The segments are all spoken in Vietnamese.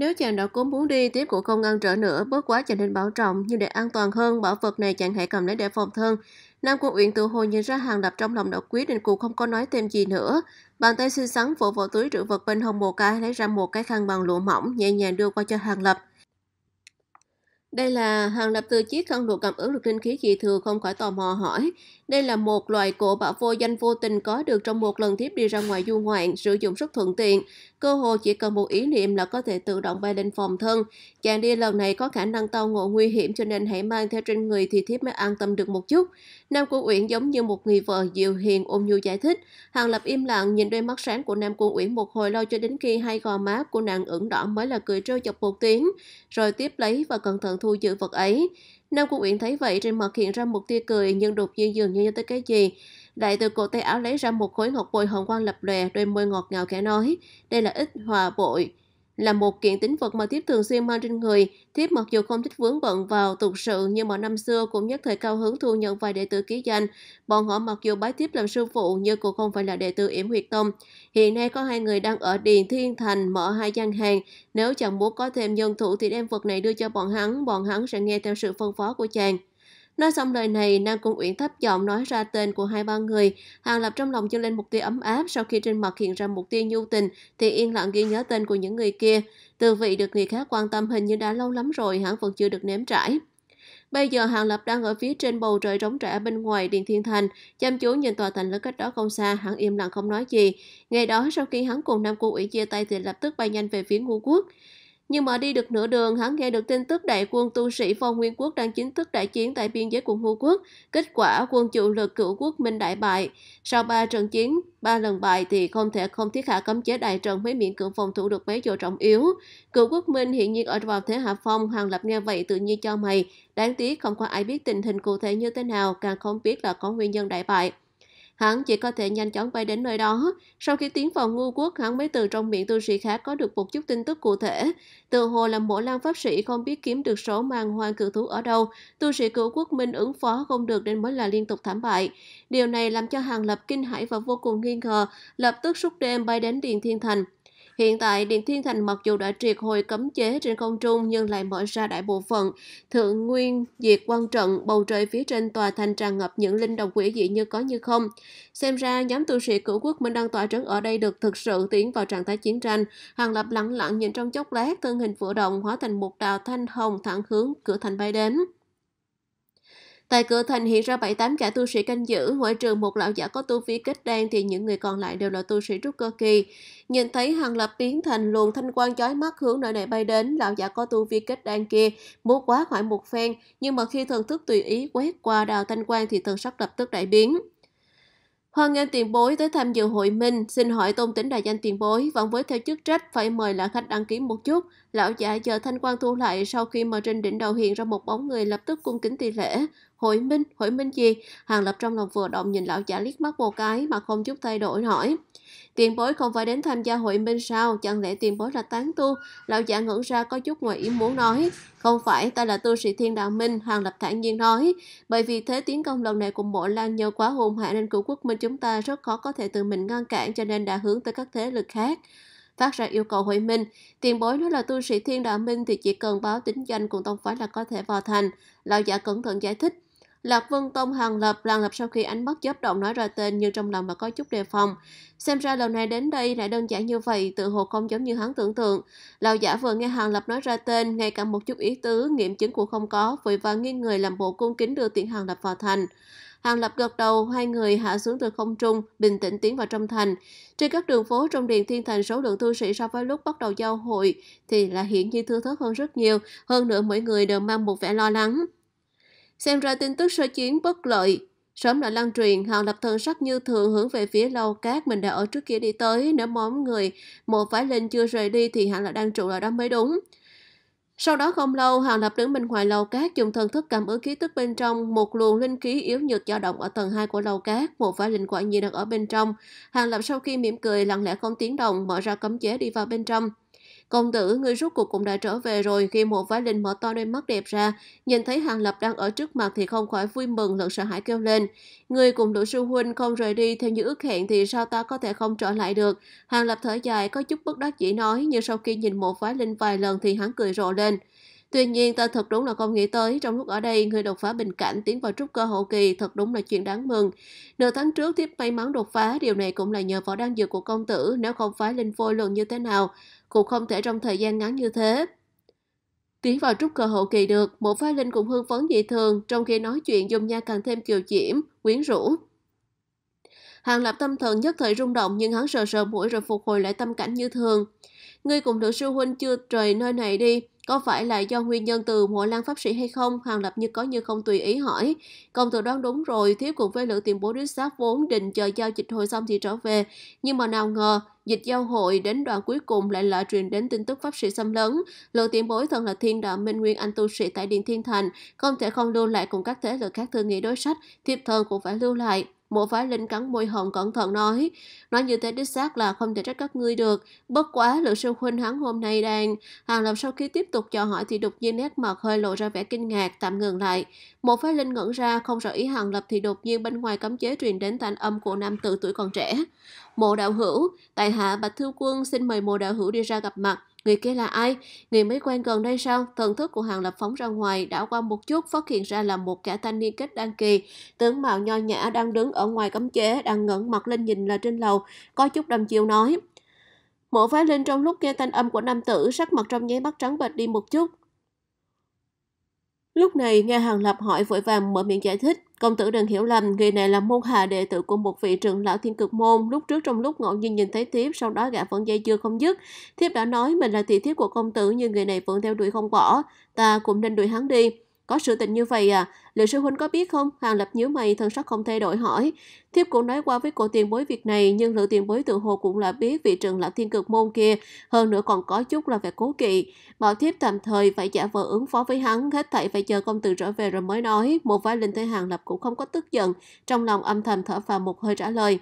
Nếu chàng đã cố muốn đi, tiếp cũng không ngăn trở nữa, bớt quá chàng nên bảo trọng, nhưng để an toàn hơn, bảo vật này chàng hãy cầm lấy để phòng thân. Nam quân Uyển tự hồ nhìn ra hàng lập trong lòng đã quyết định cụ không có nói thêm gì nữa. Bàn tay xinh xắn vỗ vào túi trữ vật bên hông một cái, lấy ra một cái khăn bằng lụa mỏng, nhẹ nhàng đưa qua cho hàng lập. Đây là hàng lập từ chiếc khăn lụa cảm ứng được linh khí dị thừa không khỏi tò mò hỏi. Đây là một loại cổ bảo vô danh vô tình có được trong một lần thiếp đi ra ngoài du ngoạn, sử dụng rất thuận tiện. Cơ hồ chỉ cần một ý niệm là có thể tự động bay lên phòng thân. Chàng đi lần này có khả năng tao ngộ nguy hiểm cho nên hãy mang theo trên người thì thiếp mới an tâm được một chút. Nam Cung Uyển giống như một người vợ dịu hiền ôm nhu giải thích. Hàng Lập im lặng nhìn đôi mắt sáng của Nam Cung Uyển một hồi lâu cho đến khi hai gò má của nàng ửng đỏ mới là cười trêu chọc một tiếng, rồi tiếp lấy và cẩn thận thu giữ vật ấy. Nam Cung Uyển thấy vậy trên mặt hiện ra một tia cười nhưng đột nhiên dường như nhớ tới cái gì. Đại từ cổ tay áo lấy ra một khối ngọc bội hồng quang lập lòe, đôi môi ngọt ngào khẽ nói, đây là ít hòa bội là một kiện tính vật mà Thiếp thường xuyên mang trên người. Thiếp mặc dù không thích vướng bận vào tục sự nhưng mà năm xưa cũng nhất thời cao hứng thu nhận vài đệ tử ký danh. Bọn họ mặc dù bái Thiếp làm sư phụ nhưng cũng không phải là đệ tử yểm huyệt tông. Hiện nay có hai người đang ở Điền Thiên Thành mở hai gian hàng. Nếu chẳng muốn có thêm nhân thủ thì đem vật này đưa cho bọn hắn, bọn hắn sẽ nghe theo sự phân phó của chàng. Nói xong lời này, Nam Cung Uyển thấp giọng nói ra tên của hai ba người. Hàng Lập trong lòng dâng lên một tia ấm áp, sau khi trên mặt hiện ra một tia nhu tình, thì yên lặng ghi nhớ tên của những người kia. Từ vị được người khác quan tâm hình như đã lâu lắm rồi, hẳn vẫn chưa được nếm trải. Bây giờ Hàng Lập đang ở phía trên bầu trời trống trải bên ngoài Điện Thiên Thành, chăm chú nhìn tòa thành lớn cách đó không xa, hắn im lặng không nói gì. Ngày đó sau khi hắn cùng Nam Cung Uyển chia tay thì lập tức bay nhanh về phía Ngô Quốc. Nhưng mà đi được nửa đường, hắn nghe được tin tức đại quân tu sĩ phong nguyên quốc đang chính thức đại chiến tại biên giới của Ngô quốc. Kết quả quân chủ lực cửu quốc Minh đại bại. Sau ba trận chiến, ba lần bại thì không thể không thiết hạ cấm chế đại trận mới miệng cưỡng phòng thủ được mấy chỗ trọng yếu. cửu quốc Minh hiện nhiên ở vào thế hạ phong, Hàng Lập nghe vậy tự nhiên cho mày. Đáng tiếc không có ai biết tình hình cụ thể như thế nào, càng không biết là có nguyên nhân đại bại. Hắn chỉ có thể nhanh chóng bay đến nơi đó. Sau khi tiến vào ngu quốc, hắn mới từ trong miệng tu sĩ khác có được một chút tin tức cụ thể. Từ hồ là mỗi lan pháp sĩ không biết kiếm được số màn hoàng cự thú ở đâu, tu sĩ cửu quốc minh ứng phó không được nên mới là liên tục thảm bại. Điều này làm cho hàng lập kinh hãi và vô cùng nghi ngờ, lập tức suốt đêm bay đến Điền Thiên Thành. Hiện tại, Điện Thiên Thành mặc dù đã triệt hồi cấm chế trên không trung nhưng lại mở ra đại bộ phận. Thượng Nguyên diệt quan trận, bầu trời phía trên tòa thành tràn ngập những linh đồng quỷ dị như có như không. Xem ra, nhóm tu sĩ cửu quốc mình đang tỏa trấn ở đây được thực sự tiến vào trạng thái chiến tranh. Hàng Lập lặng lặng nhìn trong chốc lát, thân hình vỡ động hóa thành một đào thanh hồng thẳng hướng cửa thành bay đến. Tại cửa thành hiện ra 7-8 cả tu sĩ canh giữ, ngoại trừ một lão giả có tu vi kết đan thì những người còn lại đều là tu sĩ trúc cơ kỳ. Nhìn thấy hàng lập biến thành luồng thanh quan chói mắt hướng nơi này bay đến, lão giả có tu vi kết đan kia muốn quá khỏi một phen, nhưng mà khi thần thức tùy ý quét qua đào thanh quan thì thần sắc lập tức đại biến. Hoan nghênh tiền bối tới tham dự hội minh, xin hỏi tôn tính đại danh tiền bối, vẫn với theo chức trách phải mời lão khách đăng ký một chút. Lão giả chờ thanh quan thu lại sau khi mà trên đỉnh đầu hiện ra một bóng người lập tức cung kính thi lễ. Hội Minh, Hội Minh gì? Hàng Lập trong lòng vừa động nhìn lão giả liếc mắt một cái mà không chút thay đổi hỏi. Tiền bối không phải đến tham gia hội minh sao? Chẳng lẽ tiền bối là tán tu? Lão giả ngưỡng ra có chút ngoài ý muốn nói. Không phải, ta là tu sĩ thiên đạo minh, Hàng Lập thản nhiên nói. Bởi vì thế tiến công lần này của mộ lan nhờ quá hùng hạ nên cựu quốc minh chúng ta rất khó có thể tự mình ngăn cản cho nên đã hướng tới các thế lực khác phát ra yêu cầu hội minh. Tiền bối nói là tu sĩ thiên đạo minh thì chỉ cần báo tính danh cùng tông phái là có thể vào thành. Lão giả cẩn thận giải thích. Lập Vân Tông Hàng Lập lần lập sau khi ánh mắt chớp động nói ra tên nhưng trong lòng mà có chút đề phòng. Xem ra lần này đến đây lại đơn giản như vậy, tự hồ không giống như hắn tưởng tượng. Lão giả vừa nghe Hàng Lập nói ra tên, ngay cả một chút ý tứ, nghiệm chứng cũng không có, vội vàng nghiêng người làm bộ cung kính đưa tiện Hàng Lập vào thành. Hàng Lập gật đầu, hai người hạ xuống từ không trung, bình tĩnh tiến vào trong thành. Trên các đường phố trong điện Thiên Thành, số lượng thư sĩ so với lúc bắt đầu giao hội thì là hiển nhiên thưa thớt hơn rất nhiều, hơn nữa mỗi người đều mang một vẻ lo lắng xem ra tin tức sơ chiến bất lợi. Sớm đã lan truyền, Hàng lập thần sắc như thường hướng về phía lâu cát mình đã ở trước kia đi tới, nếu móng người một vải lên chưa rời đi thì hẳn là đang trụ ở đó mới đúng. Sau đó không lâu, Hàng Lập đứng bên ngoài lâu cát dùng thần thức cảm ứng khí tức bên trong, một luồng linh khí yếu nhược dao động ở tầng 2 của lâu cát, một vài linh quả nhiên đang ở bên trong. Hàng Lập sau khi mỉm cười lặng lẽ không tiếng động, mở ra cấm chế đi vào bên trong. Công tử, người rút cuộc cũng đã trở về rồi khi một vái linh mở to đôi mắt đẹp ra, nhìn thấy Hàng Lập đang ở trước mặt thì không khỏi vui mừng lẫn sợ hãi kêu lên. Người cùng đội Sư Huynh không rời đi theo như ước hẹn thì sao ta có thể không trở lại được. Hàng Lập thở dài có chút bất đắc dĩ nói nhưng sau khi nhìn một vái linh vài lần thì hắn cười rộ lên. Tuy nhiên, ta thật đúng là không nghĩ tới, trong lúc ở đây, người đột phá bình cảnh tiến vào trúc cơ hậu kỳ thật đúng là chuyện đáng mừng. Nửa tháng trước, thiếp may mắn đột phá, điều này cũng là nhờ võ đan dược của công tử, nếu không phải linh phôi luận như thế nào, cũng không thể trong thời gian ngắn như thế. Tiến vào trúc cơ hậu kỳ được, một phái linh cũng hương phấn dị thường, trong khi nói chuyện dùng nha càng thêm kiều diễm, quyến rũ. Hàng lập tâm thần nhất thời rung động nhưng hắn sờ sờ mũi rồi phục hồi lại tâm cảnh như thường. Ngươi cùng nữ sư huynh chưa rời nơi này đi, có phải là do nguyên nhân từ mộ lan pháp sĩ hay không? Hàng Lập như có như không tùy ý hỏi. Công tử đoán đúng rồi, thiếu cùng với lữ tiền bố đứa sát vốn định chờ giao dịch hồi xong thì trở về. Nhưng mà nào ngờ, dịch giao hội đến đoạn cuối cùng lại là truyền đến tin tức pháp sĩ xâm lấn. Lữ tiền bối thân là thiên đạo minh nguyên anh tu sĩ tại Điện Thiên Thành, không thể không lưu lại cùng các thế lực khác thương nghị đối sách, thiệp thần cũng phải lưu lại. Mộ Phái linh cắn môi hồng cẩn thận nói. Nói như thế đích xác là không thể trách các ngươi được. Bất quá lựa sư huynh hắn hôm nay đang. Hàng lập sau khi tiếp tục cho hỏi thì đột nhiên nét mặt hơi lộ ra vẻ kinh ngạc, tạm ngừng lại. Mộ Phái linh ngẩn ra, không rõ ý hàng lập thì đột nhiên bên ngoài cấm chế truyền đến thanh âm của nam tử tuổi còn trẻ. Mộ đạo hữu, tại hạ Bạch Thư Quân xin mời mộ đạo hữu đi ra gặp mặt. Người kia là ai? Người mới quen gần đây sao? Thần thức của Hàng Lập phóng ra ngoài, đảo qua một chút, phát hiện ra là một kẻ thanh niên kết đăng kỳ. Tướng mạo nho nhã đang đứng ở ngoài cấm chế, đang ngẩng mặt lên nhìn là trên lầu, có chút đầm chiều nói. Mộ phái linh trong lúc nghe thanh âm của nam tử, sắc mặt trong nháy mắt trắng bệch đi một chút, Lúc này, nghe Hàng Lập hỏi vội vàng mở miệng giải thích. Công tử đừng hiểu lầm, người này là môn hạ đệ tử của một vị trưởng lão thiên cực môn. Lúc trước trong lúc ngẫu nhiên nhìn thấy thiếp, sau đó gã vẫn dây chưa không dứt. Thiếp đã nói mình là thị thiếp của công tử nhưng người này vẫn theo đuổi không bỏ. Ta cũng nên đuổi hắn đi. Có sự tình như vậy à? Liệu sư huynh có biết không? Hàng lập nhíu mày, thân sắc không thay đổi hỏi. Thiếp cũng nói qua với cô tiền bối việc này, nhưng lữ tiền bối tự hồ cũng là biết vị trường lão thiên cực môn kia, hơn nữa còn có chút là về cố kỵ. Bảo thiếp tạm thời phải giả vờ ứng phó với hắn, hết thảy phải chờ công tử trở về rồi mới nói. Một vài linh thế hàng lập cũng không có tức giận, trong lòng âm thầm thở phào một hơi trả lời.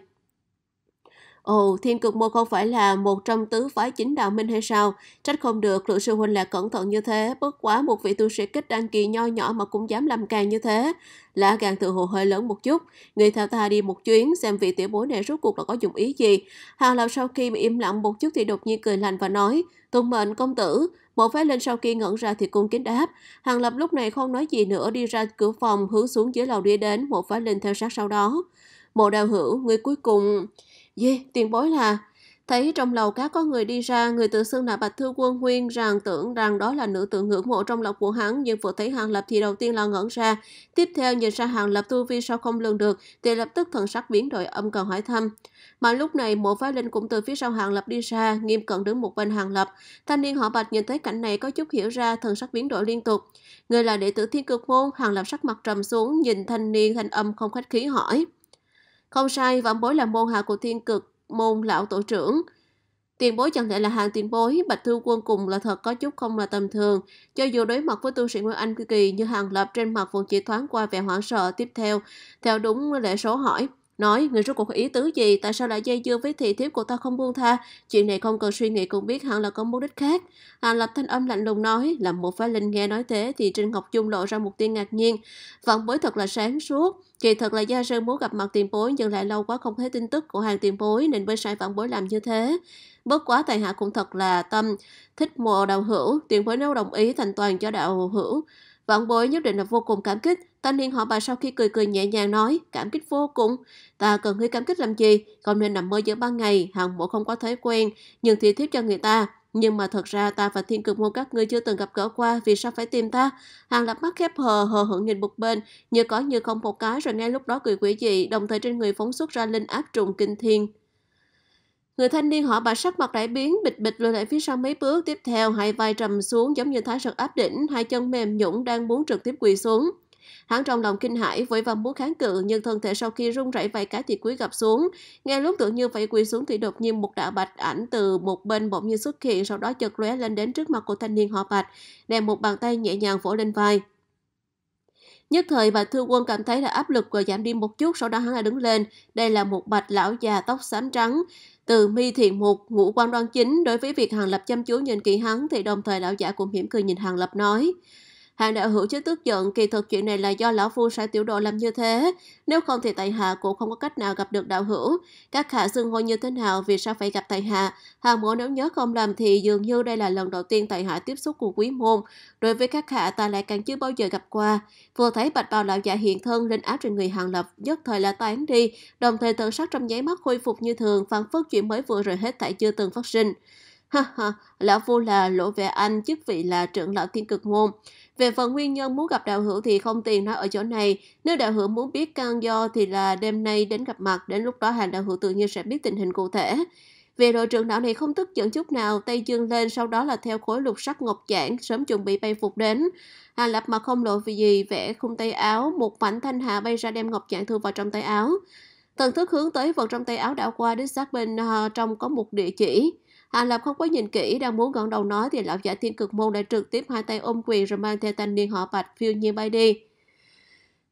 Ồ, thiên cực môn không phải là một trong tứ phái chính đạo minh hay sao? Trách không được, lượng sư huynh là cẩn thận như thế, bất quá một vị tu sĩ kích đăng kỳ nho nhỏ mà cũng dám làm càng như thế. Lã càng tự hồ hơi lớn một chút, người theo ta đi một chuyến xem vị tiểu bối này rốt cuộc là có dụng ý gì. Hàng lập sau khi im lặng một chút thì đột nhiên cười lành và nói, tuân mệnh công tử, Mộ phái lên sau khi ngẩn ra thì cung kính đáp. Hàng Lập lúc này không nói gì nữa đi ra cửa phòng hướng xuống dưới lầu đi đến, mộ phái lên theo sát sau đó. Mộ đào hữu, người cuối cùng... Dê, yeah, tiền bối là... Thấy trong lầu cá có người đi ra, người tự xưng là Bạch Thư Quân Huyên rằng tưởng rằng đó là nữ tượng ngưỡng mộ trong lòng của hắn, nhưng vừa thấy Hàng Lập thì đầu tiên là ngẩn ra. Tiếp theo nhìn ra Hàng Lập tu vi sao không lường được, thì lập tức thần sắc biến đổi âm cần hỏi thăm. Mà lúc này mộ phái linh cũng từ phía sau Hàng Lập đi ra, nghiêm cận đứng một bên Hàng Lập. Thanh niên họ Bạch nhìn thấy cảnh này có chút hiểu ra, thần sắc biến đổi liên tục. Người là đệ tử thiên cực môn, Hàng Lập sắc mặt trầm xuống, nhìn thanh niên thanh âm không khách khí hỏi. Không sai, vãn bối là môn hạ của thiên cực, môn lão tổ trưởng. Tiền bối chẳng thể là hàng tiền bối, Bạch Thư Quân cùng là thật có chút không là tầm thường. Cho dù đối mặt với tu sĩ Nguyên Anh kỳ như hàng lập trên mặt vẫn chỉ thoáng qua vẻ hoảng sợ tiếp theo, theo đúng lệ số hỏi nói người rốt cuộc có ý tứ gì, tại sao lại dây dưa với thị thiếp của ta không buông tha, chuyện này không cần suy nghĩ cũng biết hẳn là có mục đích khác. Hàng Lập thanh âm lạnh lùng nói, làm một phái linh nghe nói thế thì Trinh Ngọc Dung lộ ra một tia ngạc nhiên, vọng bối thật là sáng suốt. Kỳ thật là gia sơn muốn gặp mặt tiền bối nhưng lại lâu quá không thấy tin tức của hàng tiền bối nên mới sai vạn bối làm như thế. Bất quá tài hạ cũng thật là tâm, thích mùa đạo hữu, tiền bối nếu đồng ý thành toàn cho đạo hữu. Vạn bối nhất định là vô cùng cảm kích, Thanh niên họ bà sau khi cười cười nhẹ nhàng nói, cảm kích vô cùng. Ta cần ngươi cảm kích làm gì, không nên nằm mơ giữa ban ngày, hàng mộ không có thói quen, nhưng thì thiếp cho người ta. Nhưng mà thật ra ta và thiên cực môn các ngươi chưa từng gặp gỡ qua, vì sao phải tìm ta? Hàng lập mắt khép hờ, hờ hững nhìn một bên, như có như không một cái rồi ngay lúc đó cười quỷ dị, đồng thời trên người phóng xuất ra linh áp trùng kinh thiên. Người thanh niên họ bà sắc mặt đại biến, bịch bịch lùi lại phía sau mấy bước, tiếp theo hai vai trầm xuống giống như thái sật áp đỉnh, hai chân mềm nhũng đang muốn trực tiếp quỳ xuống. Hắn trong lòng kinh hãi, vội vàng muốn kháng cự nhưng thân thể sau khi rung rẩy vài cái thì cúi gặp xuống. nghe lúc tưởng như phải quỳ xuống thì đột nhiên một đạo bạch ảnh từ một bên bỗng nhiên xuất hiện sau đó chợt lóe lên đến trước mặt của thanh niên họ Bạch, đem một bàn tay nhẹ nhàng vỗ lên vai. Nhất thời bà Thư Quân cảm thấy là áp lực rồi giảm đi một chút, sau đó hắn lại đứng lên. Đây là một bạch lão già tóc xám trắng. Từ mi thiện một ngũ quan đoan chính, đối với việc Hàng Lập chăm chú nhìn kỹ hắn thì đồng thời lão giả cũng hiểm cười nhìn Hàng Lập nói. Hàng đạo hữu chứ tức giận, kỳ thực chuyện này là do lão phu sai tiểu độ làm như thế. Nếu không thì tại hạ cũng không có cách nào gặp được đạo hữu. Các hạ xưng hô như thế nào, vì sao phải gặp tại hạ? Hàng mộ nếu nhớ không làm thì dường như đây là lần đầu tiên tại hạ tiếp xúc cùng quý môn. Đối với các hạ ta lại càng chưa bao giờ gặp qua. Vừa thấy bạch bào lão giả hiện thân lên áp trên người hàng lập, nhất thời là tán đi. Đồng thời thần sắc trong nháy mắt khôi phục như thường, phản phất chuyện mới vừa rồi hết tại chưa từng phát sinh. Ha ha, lão phu là lỗ vệ anh, chức vị là trưởng lão thiên cực môn. Về phần nguyên nhân muốn gặp đạo hữu thì không tiền nói ở chỗ này. Nếu đạo hữu muốn biết căn do thì là đêm nay đến gặp mặt, đến lúc đó hàng đạo hữu tự nhiên sẽ biết tình hình cụ thể. về đội trưởng đạo này không tức giận chút nào, tay dương lên sau đó là theo khối lục sắc ngọc giản, sớm chuẩn bị bay phục đến. Hàng lập mà không lộ vì gì, vẽ khung tay áo, một mảnh thanh hạ bay ra đem ngọc giản thu vào trong tay áo. Thần thức hướng tới vật trong tay áo đảo qua đến sát bên ờ, trong có một địa chỉ. Hàng Lập không có nhìn kỹ, đang muốn gọn đầu nói thì lão giả thiên cực môn đã trực tiếp hai tay ôm quyền rồi mang theo thanh niên họ bạch phiêu nhiên bay đi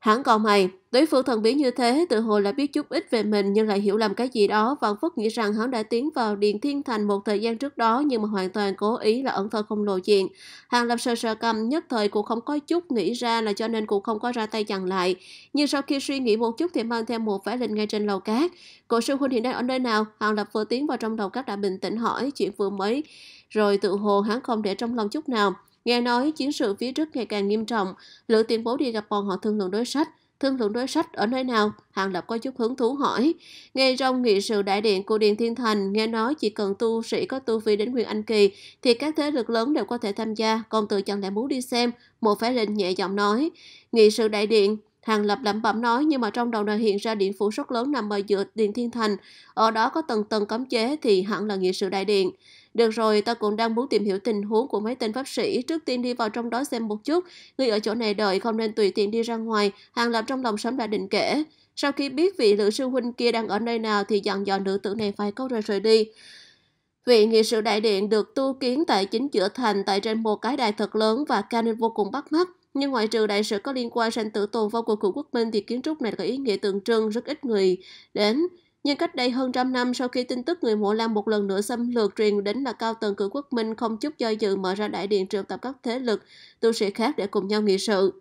hắn còn mày, đối phương thần bí như thế tự hồ là biết chút ít về mình nhưng lại hiểu làm cái gì đó và phúc nghĩ rằng hắn đã tiến vào Điện Thiên Thành một thời gian trước đó nhưng mà hoàn toàn cố ý là ẩn thân không lộ diện. Hàng lập sờ sờ cầm nhất thời cũng không có chút nghĩ ra là cho nên cũng không có ra tay chặn lại. Nhưng sau khi suy nghĩ một chút thì mang theo một vẻ lên ngay trên lầu cát. Cổ sư huynh hiện đang ở nơi nào? Hàng lập vừa tiến vào trong đầu các đã bình tĩnh hỏi chuyện vừa mới. Rồi tự hồ hắn không để trong lòng chút nào. Nghe nói chiến sự phía trước ngày càng nghiêm trọng, Lữ tuyên bố đi gặp bọn họ thương lượng đối sách. Thương lượng đối sách ở nơi nào? Hàng Lập có chút hứng thú hỏi. Ngay trong nghị sự đại điện của Điện Thiên Thành, nghe nói chỉ cần tu sĩ có tu vi đến Huyền Anh Kỳ, thì các thế lực lớn đều có thể tham gia, còn tự chẳng lẽ muốn đi xem? Một phái linh nhẹ giọng nói. Nghị sự đại điện, Hàng Lập lẩm bẩm nói nhưng mà trong đầu này hiện ra điện phủ rất lớn nằm ở giữa Điện Thiên Thành. Ở đó có tầng tầng cấm chế thì hẳn là nghị sự đại điện. Được rồi, tao cũng đang muốn tìm hiểu tình huống của mấy tên pháp sĩ, trước tiên đi vào trong đó xem một chút. Người ở chỗ này đợi không nên tùy tiện đi ra ngoài, Hàng Lập trong lòng sớm đã định kể. Sau khi biết vị lữ sư huynh kia đang ở nơi nào thì dặn dò nữ tử này phải câu rồi rời đi. Vị nghị sự đại điện được tu kiến tại chính giữa thành tại trên một cái đài thật lớn và cao nên vô cùng bắt mắt. Nhưng ngoại trừ đại sự có liên quan sang tử tồn vong của cựu quốc minh thì kiến trúc này có ý nghĩa tượng trưng rất ít người đến. Nhưng cách đây hơn trăm năm sau khi tin tức người Mộ Lan một lần nữa xâm lược truyền đến là cao tầng cử quốc minh không chút do dự mở ra đại điện triệu tập các thế lực, tu sĩ khác để cùng nhau nghị sự.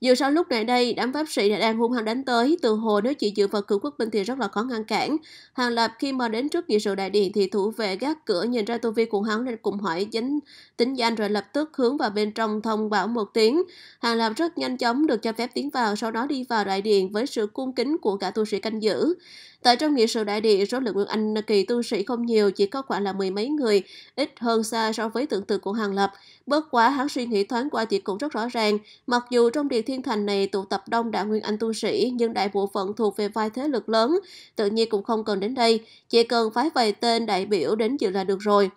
Dù sao lúc này đây, đám pháp sĩ đã đang hung hăng đánh tới, từ hồ nếu chỉ dựa vào cửa quốc binh thì rất là khó ngăn cản. Hàng Lập khi mà đến trước nghị sự đại điện thì thủ vệ gác cửa nhìn ra tu vi của hắn nên cùng hỏi dính tính danh rồi lập tức hướng vào bên trong thông báo một tiếng. Hàng Lập rất nhanh chóng được cho phép tiến vào, sau đó đi vào đại điện với sự cung kính của cả tu sĩ canh giữ. Tại trong nghị sự đại địa, số lượng Nguyên Anh kỳ tu sĩ không nhiều, chỉ có khoảng là mười mấy người, ít hơn xa so với tưởng tượng của Hàng Lập. Bất quá hắn suy nghĩ thoáng qua thì cũng rất rõ ràng, mặc dù trong địa thiên thành này tụ tập đông đảo Nguyên Anh tu sĩ, nhưng đại bộ phận thuộc về vai thế lực lớn, tự nhiên cũng không cần đến đây, chỉ cần phái vài tên đại biểu đến dự là được rồi.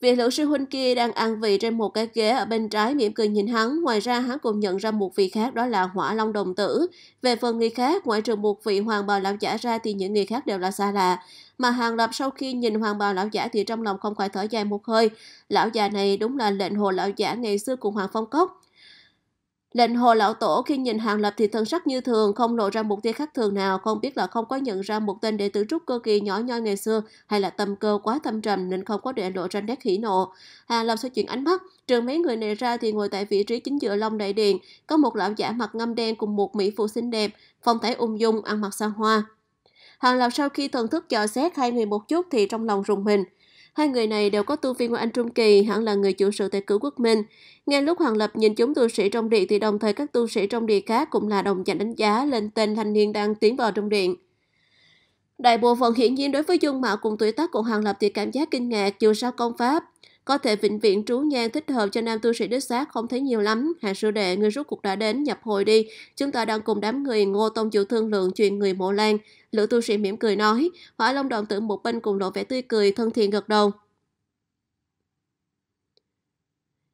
Vị lữ sư huynh kia đang an vị trên một cái ghế ở bên trái mỉm cười nhìn hắn. Ngoài ra hắn cũng nhận ra một vị khác đó là Hỏa Long Đồng Tử. Về phần người khác, ngoại trừ một vị hoàng bào lão giả ra thì những người khác đều là xa lạ. Mà Hàng Lập sau khi nhìn hoàng bào lão giả thì trong lòng không khỏi thở dài một hơi. Lão già này đúng là lệnh hồ lão giả ngày xưa cùng Hoàng Phong Cốc. Lệnh hồ lão tổ khi nhìn Hàng Lập thì thân sắc như thường, không lộ ra một tia khác thường nào, không biết là không có nhận ra một tên đệ tử trúc cơ kỳ nhỏ nhoi ngày xưa hay là tâm cơ quá thâm trầm nên không có để lộ ra nét hỉ nộ. Hàng Lập xoay chuyển ánh mắt, trường mấy người này ra thì ngồi tại vị trí chính giữa Long Đại Điện, có một lão giả mặt ngâm đen cùng một mỹ phụ xinh đẹp, phong thái ung dung, ăn mặc xa hoa. Hàng Lập sau khi thần thức chờ xét hai người một chút thì trong lòng rùng mình, Hai người này đều có tu vi Nguyễn Anh Trung Kỳ, hẳn là người chủ sự tại cửu quốc minh. Ngay lúc Hoàng Lập nhìn chúng tu sĩ trong điện thì đồng thời các tu sĩ trong điện khác cũng là đồng chảnh đánh giá lên tên thanh niên đang tiến vào trong điện. Đại bộ phận hiển nhiên đối với dung mạo cùng tuổi tác của Hoàng Lập thì cảm giác kinh ngạc dù sao công pháp. Có thể vĩnh viện trú nhan thích hợp cho nam tu sĩ đích xác không thấy nhiều lắm. Hạ sư đệ, người rút cuộc đã đến, nhập hội đi. Chúng ta đang cùng đám người ngô tông chủ thương lượng chuyện người mộ lan. Lữ tu sĩ mỉm cười nói, hỏa long đồng tử một bên cùng lộ vẻ tươi cười thân thiện gật đầu.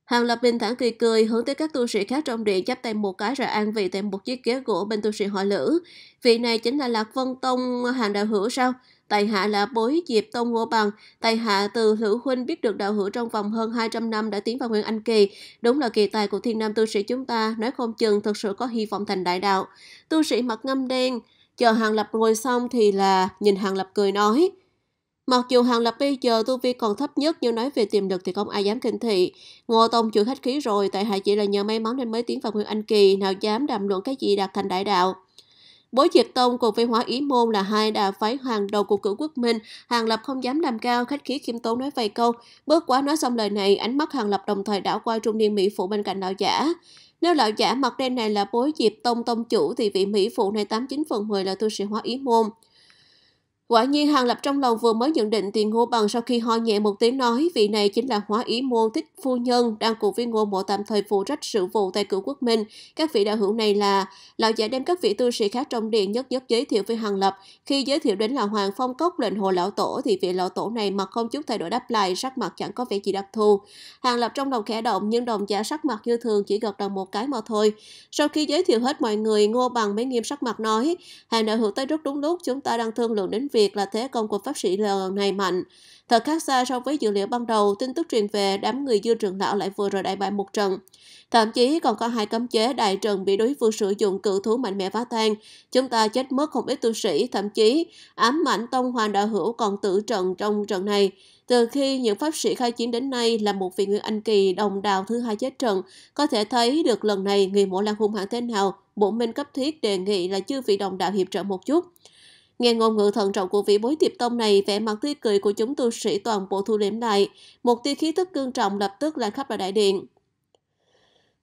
Hàng Lập Bình thản cười cười hướng tới các tu sĩ khác trong điện chắp tay một cái rồi an vị tại một chiếc ghế gỗ bên tu sĩ họ Lữ. Vị này chính là Lạc Vân Tông Hàng Đạo Hữu sao? Tài hạ là bối diệp Tông Ngô Bằng. Tài hạ từ Lữ Huynh biết được đạo hữu trong vòng hơn 200 năm đã tiến vào Nguyên Anh Kỳ. Đúng là kỳ tài của thiên nam tu sĩ chúng ta, nói không chừng thực sự có hy vọng thành đại đạo. Tu sĩ mặt ngâm đen, Chờ Hàng Lập ngồi xong thì là nhìn Hàng Lập cười nói. Mặc dù Hàng Lập bây giờ tu vi còn thấp nhất nhưng nói về tiềm lực thì không ai dám kinh thị. Ngô Tông chịu khách khí rồi tại hạ chỉ là nhờ may mắn nên mới tiến vào Nguyên Anh Kỳ nào dám đàm luận cái gì đạt thành đại đạo. Bối diệp Tông cùng với Hóa Ý Môn là hai đà phái hàng đầu của cửu quốc minh. Hàng Lập không dám làm cao, khách khí khiêm tốn nói vài câu. Bước quá nói xong lời này, ánh mắt Hàng Lập đồng thời đảo qua trung niên Mỹ phụ bên cạnh lão giả. Nếu lão giả mặt đen này là bối diệp tông tông chủ thì vị Mỹ phụ này 89 phần 10 là tu sĩ hóa ý môn. Quả nhiên Hàng Lập trong lòng vừa mới nhận định thì ngô bằng sau khi ho nhẹ một tiếng nói vị này chính là hóa ý môn thích phu nhân đang cùng với ngô mộ tạm thời phụ trách sự vụ tại cửu quốc minh. Các vị đạo hữu này là lão giả đem các vị tu sĩ khác trong điện nhất nhất giới thiệu với Hàng Lập. Khi giới thiệu đến là Hoàng Phong Cốc lệnh hồ lão tổ thì vị lão tổ này mặt không chút thay đổi đáp lại sắc mặt chẳng có vẻ gì đặc thù. Hàng Lập trong lòng khẽ động nhưng đồng giả sắc mặt như thường chỉ gật đầu một cái mà thôi. Sau khi giới thiệu hết mọi người ngô bằng mới nghiêm sắc mặt nói Hàng đạo hữu tới rất đúng lúc chúng ta đang thương lượng đến việc biệt là thế công của pháp sĩ L lần này mạnh. Thật khác xa so với dữ liệu ban đầu, tin tức truyền về đám người dư trưởng lão lại vừa rồi đại bại một trận. Thậm chí còn có hai cấm chế đại trận bị đối phương sử dụng cự thú mạnh mẽ phá tan. Chúng ta chết mất không ít tu sĩ, thậm chí ám mạnh tông hoàng đạo hữu còn tử trận trong trận này. Từ khi những pháp sĩ khai chiến đến nay là một vị Nguyễn Anh Kỳ đồng đào thứ hai chết trận, có thể thấy được lần này người mộ lan hung hãn thế nào, bộ minh cấp thiết đề nghị là chưa vị đồng đạo hiệp trợ một chút. Nghe ngôn ngữ thận trọng của vị bối tiệp tông này, vẻ mặt tươi cười của chúng tu sĩ toàn bộ thu liễm lại. Một tia khí tức cương trọng lập tức lan khắp vào đại điện.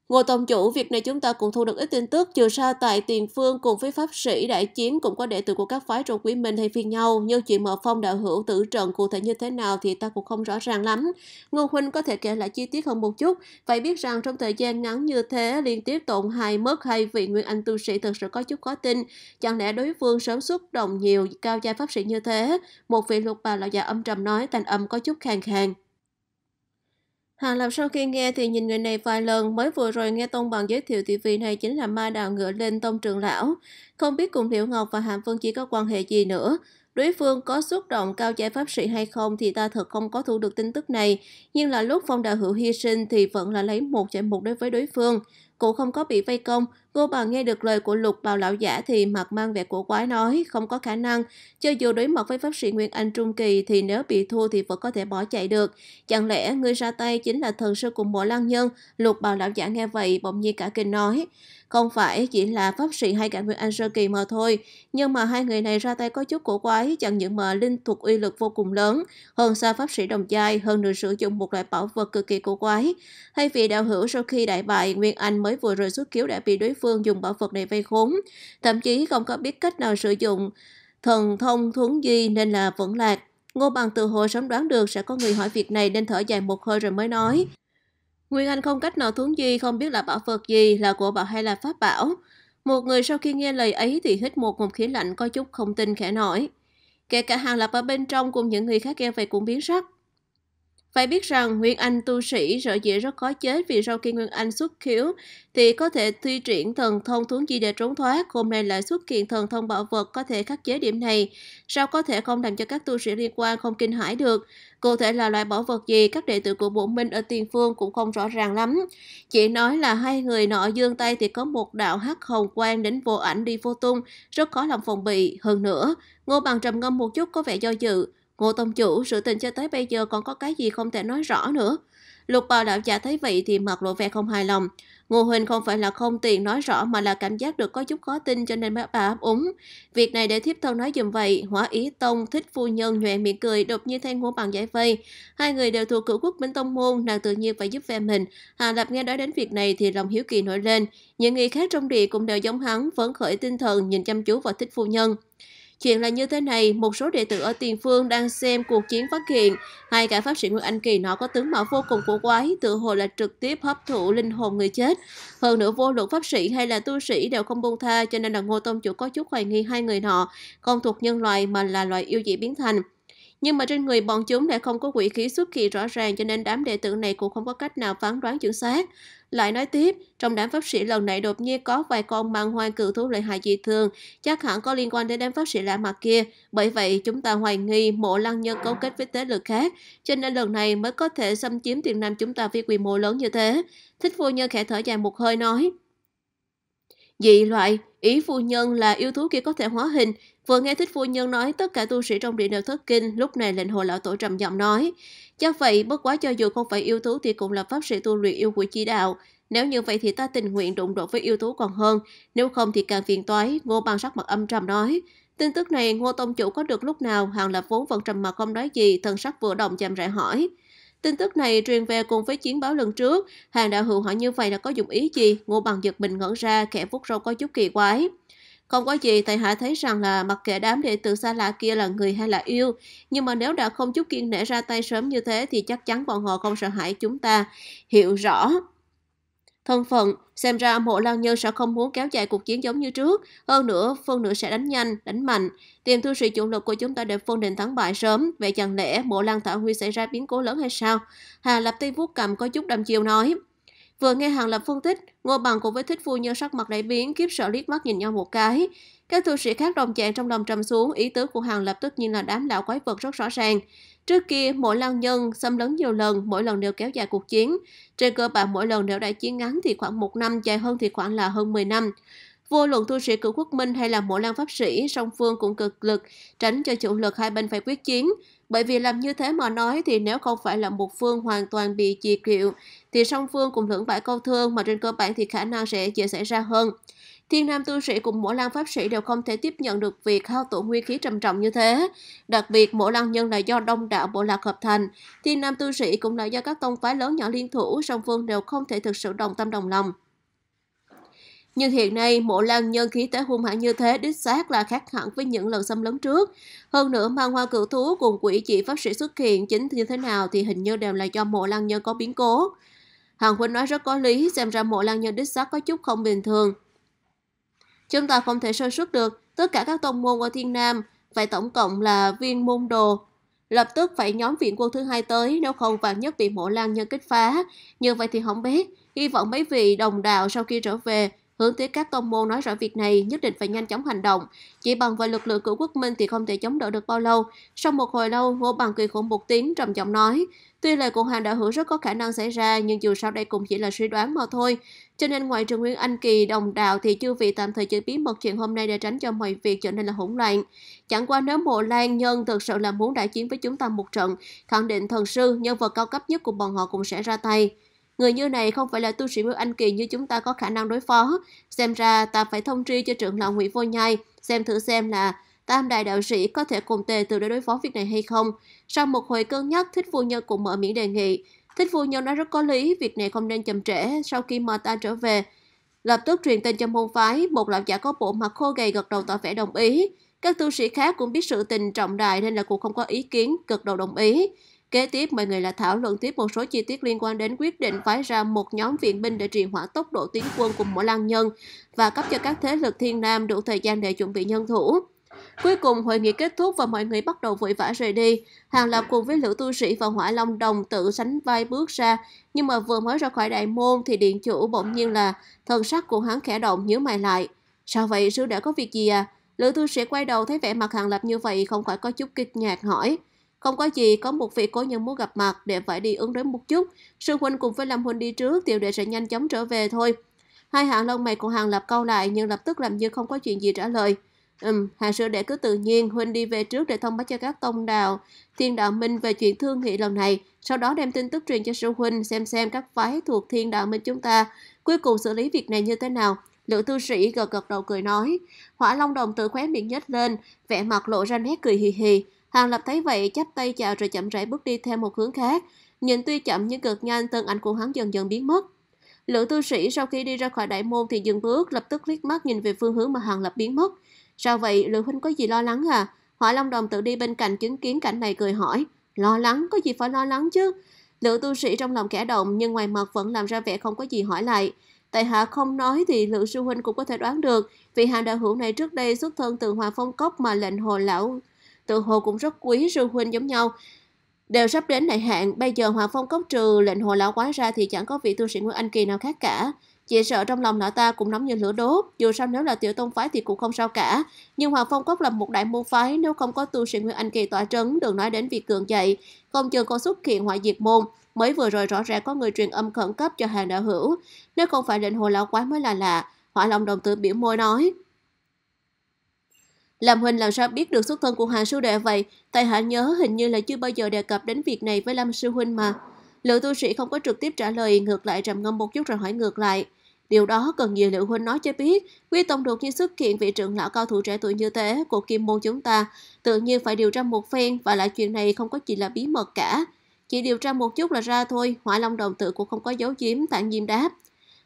Ngô Tông Chủ, việc này chúng ta cũng thu được ít tin tức, trừ sao tại tiền phương cùng với pháp sĩ đại chiến cũng có đệ tử của các phái trong quý minh hay phiên nhau, nhưng chuyện mở phong đạo hữu tử trận cụ thể như thế nào thì ta cũng không rõ ràng lắm. Ngô Huynh có thể kể lại chi tiết hơn một chút, phải biết rằng trong thời gian ngắn như thế liên tiếp tổn hại mất hai vị nguyên anh tu sĩ thực sự có chút khó tin, chẳng lẽ đối phương sớm xuất động nhiều cao gia pháp sĩ như thế? Một vị lục bà lão già âm trầm nói, thành âm có chút khàn khàn. Hàng Lập sau khi nghe thì nhìn người này vài lần, mới vừa rồi nghe tôn Bằng giới thiệu thì vị này chính là ma đạo ngựa lên Tông Trường Lão. Không biết cùng Liễu Ngọc và Hạm Vương chỉ có quan hệ gì nữa. Đối phương có xúc động cao giải pháp sĩ hay không thì ta thật không có thu được tin tức này. Nhưng là lúc Phong Đạo Hữu hy sinh thì vẫn là lấy một chạy một đối với đối phương. Cụ không có bị vây công, cô bà nghe được lời của lục bào lão giả thì mặt mang vẻ của quái nói không có khả năng. Cho dù đối mặt với pháp sĩ Nguyên Anh Trung Kỳ thì nếu bị thua thì vẫn có thể bỏ chạy được. Chẳng lẽ người ra tay chính là thần sư cùng mộ lăng nhân? Lục bào lão giả nghe vậy bỗng nhiên cả kinh nói. Không phải chỉ là pháp sĩ hay cả Nguyễn Anh Sơ Kỳ mà thôi, nhưng mà hai người này ra tay có chút cổ quái, chẳng những mà linh thuộc uy lực vô cùng lớn, hơn xa pháp sĩ đồng giai, hơn nữa sử dụng một loại bảo vật cực kỳ cổ quái. Hay vì đạo hữu sau khi đại bại, Nguyên Anh mới vừa rồi xuất kiếu đã bị đối phương dùng bảo vật này vây khốn, thậm chí không có biết cách nào sử dụng thần thông thuấn di nên là vẫn lạc. Ngô Bằng từ hồi sớm đoán được sẽ có người hỏi việc này nên thở dài một hơi rồi mới nói. Nguyên Anh không cách nào thuấn gì, không biết là bảo vật gì, là của bảo hay là pháp bảo. Một người sau khi nghe lời ấy thì hít một ngụm khí lạnh có chút không tin khẽ nổi. Kể cả hàng lập ở bên trong cùng những người khác nghe vậy cũng biến sắc. Phải biết rằng Nguyên Anh tu sĩ sợ dĩ rất khó chết vì sau khi Nguyên Anh xuất khiếu thì có thể thi triển thần thông thuấn chi để trốn thoát, hôm nay lại xuất hiện thần thông bảo vật có thể khắc chế điểm này. Sao có thể không làm cho các tu sĩ liên quan không kinh hãi được? Cụ thể là loại bảo vật gì các đệ tử của bộ minh ở tiền phương cũng không rõ ràng lắm. Chỉ nói là hai người nọ dương tay thì có một đạo hắc hồng quang đến vô ảnh đi vô tung, rất khó lòng phòng bị. Hơn nữa, Ngô Bằng trầm ngâm một chút có vẻ do dự, Ngô Tông Chủ, sự tình cho tới bây giờ còn có cái gì không thể nói rõ nữa. Lục bào đạo giả thấy vậy thì mặt lộ vẻ không hài lòng. Ngô Huỳnh không phải là không tiện nói rõ mà là cảm giác được có chút khó tin cho nên bà ấp úng. Việc này để thiếp thân nói dùm vậy, hỏa ý tông thích phu nhân nhoẹn miệng cười đột nhiên thay ngô bằng giải vây. Hai người đều thuộc cửu quốc minh tông môn, nàng tự nhiên phải giúp phe mình. Hà Lập nghe nói đến việc này thì lòng hiếu kỳ nổi lên. Những người khác trong địa cũng đều giống hắn, vẫn khởi tinh thần nhìn chăm chú vào thích phu nhân. Chuyện là như thế này, một số đệ tử ở tiền phương đang xem cuộc chiến phát hiện, hai cả pháp sĩ Nguyễn Anh Kỳ nó có tướng mạo vô cùng cổ quái, tự hồ là trực tiếp hấp thụ linh hồn người chết. Hơn nữa vô luận pháp sĩ hay là tu sĩ đều không buông tha cho nên là Ngô Tông Chủ có chút hoài nghi hai người nọ, không thuộc nhân loại mà là loại yêu dị biến thành. Nhưng mà trên người bọn chúng lại không có quỷ khí xuất kỳ rõ ràng cho nên đám đệ tử này cũng không có cách nào phán đoán chuẩn xác. Lại nói tiếp, trong đám pháp sĩ lần này đột nhiên có vài con mang hoang cự thú lợi hại dị thường, chắc hẳn có liên quan đến đám pháp sĩ lạ mặt kia. Bởi vậy, chúng ta hoài nghi mộ lăng nhân cấu kết với thế lực khác, cho nên lần này mới có thể xâm chiếm tiền Nam chúng ta với quy mô lớn như thế. Thích phu nhân khẽ thở dài một hơi nói. Dị loại, ý phu nhân là yêu thú kia có thể hóa hình. Vừa nghe thích phu nhân nói, tất cả tu sĩ trong điện đều thất kinh, lúc này lệnh hồ lão tổ trầm giọng nói. Do vậy, bất quá cho dù không phải yêu thú thì cũng là pháp sĩ tu luyện yêu của chi đạo. Nếu như vậy thì ta tình nguyện đụng độ với yêu thú còn hơn, nếu không thì càng phiền toái, Ngô Bằng sắc mặt âm trầm nói. Tin tức này Ngô Tông Chủ có được lúc nào hàng lập vốn vẫn trầm mặc không nói gì, thần sắc vừa động chạm rãi hỏi. Tin tức này truyền về cùng với chiến báo lần trước, hàng đã hữu hỏi như vậy là có dụng ý gì, Ngô Bằng giật mình ngẩn ra, kẻ vút râu có chút kỳ quái. Không có gì thầy Hạ thấy rằng là mặc kệ đám đệ tử xa lạ kia là người hay là yêu, nhưng mà nếu đã không chút kiên nể ra tay sớm như thế thì chắc chắn bọn họ không sợ hãi chúng ta. Hiểu rõ. Thân phận, xem ra mộ lan nhân sẽ không muốn kéo dài cuộc chiến giống như trước. Hơn nữa, phương nữa sẽ đánh nhanh, đánh mạnh. Tìm thu sự chủ lực của chúng ta để phân định thắng bại sớm. Vậy chẳng lẽ mộ lan thả huy xảy ra biến cố lớn hay sao? Hà lập tay vuốt cầm có chút đăm chiêu nói. Vừa nghe Hàng Lập phân tích, Ngô Bằng cùng với Thích Phu Nhân sắc mặt đại biến, kiếp sợ liếc mắt nhìn nhau một cái. Các tu sĩ khác đồng chàng trong lòng trầm xuống, ý tứ của Hàng Lập tất nhiên là đám lão quái vật rất rõ ràng. Trước kia, mỗi lan nhân xâm lấn nhiều lần, mỗi lần đều kéo dài cuộc chiến. Trên cơ bản mỗi lần đều đại chiến ngắn thì khoảng một năm, dài hơn thì khoảng là hơn 10 năm. Vô luận tu sĩ cựu quốc minh hay là mộ lan pháp sĩ, song phương cũng cực lực, tránh cho chủ lực hai bên phải quyết chiến. Bởi vì làm như thế mà nói thì nếu không phải là một phương hoàn toàn bị trì kiệu, thì song phương cùng hưởng bãi câu thương mà trên cơ bản thì khả năng sẽ dễ xảy ra hơn. Thiên Nam tu sĩ cùng Mộ Lan pháp sĩ đều không thể tiếp nhận được việc hao tổn nguyên khí trầm trọng như thế. Đặc biệt Mộ Lan nhân là do đông đạo bộ lạc hợp thành, Thiên Nam tu sĩ cũng là do các tông phái lớn nhỏ liên thủ, song phương đều không thể thực sự đồng tâm đồng lòng. Nhưng hiện nay, mộ lan nhân khí tế hung hãn như thế đích xác là khác hẳn với những lần xâm lấn trước. Hơn nữa, mang hoa cửu thú cùng quỷ dị pháp sĩ xuất hiện chính như thế nào thì hình như đều là do mộ lan nhân có biến cố. Hằng Huynh nói rất có lý, xem ra mộ lan nhân đích xác có chút không bình thường. Chúng ta không thể sơ suất được, tất cả các tông môn ở Thiên Nam, phải tổng cộng là viên môn đồ. Lập tức phải nhóm viện quân thứ hai tới, nếu không vạn nhất bị mộ lan nhân kích phá. Như vậy thì không biết, hy vọng mấy vị đồng đạo sau khi trở về Hướng tới các tông môn nói rõ việc này nhất định phải nhanh chóng hành động. Chỉ bằng vào lực lượng của quốc minh thì không thể chống đỡ được bao lâu. Sau một hồi lâu, Ngô Bằng cười khổ một tiếng trầm giọng nói. Tuy lời của Hoàng Đạo Hữu rất có khả năng xảy ra, nhưng dù sao đây cũng chỉ là suy đoán mà thôi. Cho nên ngoại trừ Nguyễn Anh Kỳ đồng đạo thì chưa vị tạm thời giữ bí mật chuyện hôm nay để tránh cho mọi việc trở nên là hỗn loạn. Chẳng qua nếu mộ Lan Nhân thực sự là muốn đại chiến với chúng ta một trận, khẳng định thần sư, nhân vật cao cấp nhất của bọn họ cũng sẽ ra tay. Người như này không phải là tu sĩ Miêu Anh Kỳ như chúng ta có khả năng đối phó. Xem ra ta phải thông tri cho trưởng lão Nguyễn Vô Nhai, xem thử xem là tam đại đạo sĩ có thể cùng tề từ để đối phó việc này hay không. Sau một hồi cân nhắc, thích phu nhân cũng mở miệng đề nghị. Thích phu nhân nói rất có lý, việc này không nên chậm trễ, sau khi mà ta trở về. Lập tức truyền tin cho môn phái, một lão giả có bộ mặt khô gầy gật đầu tỏ vẻ đồng ý. Các tu sĩ khác cũng biết sự tình trọng đại nên là cũng không có ý kiến, cực đầu đồng ý. Kế tiếp, mọi người là thảo luận tiếp một số chi tiết liên quan đến quyết định phái ra một nhóm viện binh để trì hoãn tốc độ tiến quân của mỗi lăng nhân và cấp cho các thế lực thiên nam đủ thời gian để chuẩn bị nhân thủ. Cuối cùng, hội nghị kết thúc và mọi người bắt đầu vội vã rời đi. Hàng Lập cùng với Lữ Tu Sĩ và Hỏa Long đồng tự sánh vai bước ra, nhưng mà vừa mới ra khỏi đại môn thì điện chủ bỗng nhiên là thần sắc của hắn khẽ động nhớ mày lại. Sao vậy, sư đã có việc gì à? Lữ Tu Sĩ quay đầu thấy vẻ mặt Hàng Lập như vậy không khỏi có chút kinh ngạc hỏi. Không có gì, có một vị cố nhân muốn gặp mặt để phải đi ứng đối một chút. Sư huynh cùng với Lâm huynh đi trước, tiểu đệ sẽ nhanh chóng trở về thôi. Hai hạng lông mày của Hàng Lập câu lại nhưng lập tức làm như không có chuyện gì trả lời. Ừm, Hàng sư đệ cứ tự nhiên, huynh đi về trước để thông báo cho các tông đạo, thiên đạo minh về chuyện thương nghị lần này. Sau đó đem tin tức truyền cho sư huynh xem xem các phái thuộc thiên đạo minh chúng ta cuối cùng xử lý việc này như thế nào. Lữ tu sĩ gật gật đầu cười nói. Hỏa Long Đồng tự khóe miệng nhếch lên, vẻ mặt lộ ra nét cười hì hì. Hàng Lập thấy vậy chắp tay chào rồi chậm rãi bước đi theo một hướng khác. Nhìn tuy chậm nhưng cực nhanh thân ảnh của hắn dần dần biến mất. Lữ tu sĩ sau khi đi ra khỏi đại môn thì dừng bước lập tức liếc mắt nhìn về phương hướng mà Hàng Lập biến mất. Sao vậy Lữ Huynh có gì lo lắng à? Hỏa Long Đồng tự đi bên cạnh chứng kiến cảnh này cười hỏi. Lo lắng có gì phải lo lắng chứ? Lữ tu sĩ trong lòng kẻ động nhưng ngoài mặt vẫn làm ra vẻ không có gì hỏi lại. Tại hạ không nói thì lữ sư huynh cũng có thể đoán được vì hàng đạo hữu này trước đây xuất thân từ hòa phong cốc mà lệnh hồ lão tự hồ cũng rất quý sư huynh giống nhau. Đều sắp đến đại hạn, bây giờ hoàng Phong cốc trừ lệnh hồ lão quái ra thì chẳng có vị tu sĩ Nguyễn Anh Kỳ nào khác cả. Chỉ sợ trong lòng lão ta cũng nóng như lửa đốt, dù sao nếu là tiểu tông phái thì cũng không sao cả. Nhưng Hoàng Phong Cốc là một đại môn phái, nếu không có tu sĩ Nguyễn Anh Kỳ tỏa trấn, đừng nói đến việc cường dậy. Không chừng còn xuất hiện hoại diệt môn, mới vừa rồi rõ ràng có người truyền âm khẩn cấp cho hàng đạo hữu. Nếu không phải lệnh hồ lão quái mới là lạ, hỏa lòng đồng tử biểu môi nói. Lâm Huynh làm sao biết được xuất thân của hàng Sư Đệ vậy? Tại Hạ nhớ hình như là chưa bao giờ đề cập đến việc này với Lâm Sư Huynh mà. Lữ tu sĩ không có trực tiếp trả lời, ngược lại trầm ngâm một chút rồi hỏi ngược lại. Điều đó cần gì Lữ Huynh nói cho biết. Quy Tông đột nhiên xuất hiện vị trưởng lão cao thủ trẻ tuổi như thế của kim môn chúng ta. Tự nhiên phải điều tra một phen và lại chuyện này không có gì là bí mật cả. Chỉ điều tra một chút là ra thôi, hỏa long đồng tự cũng không có dấu chiếm tản nhiên đáp.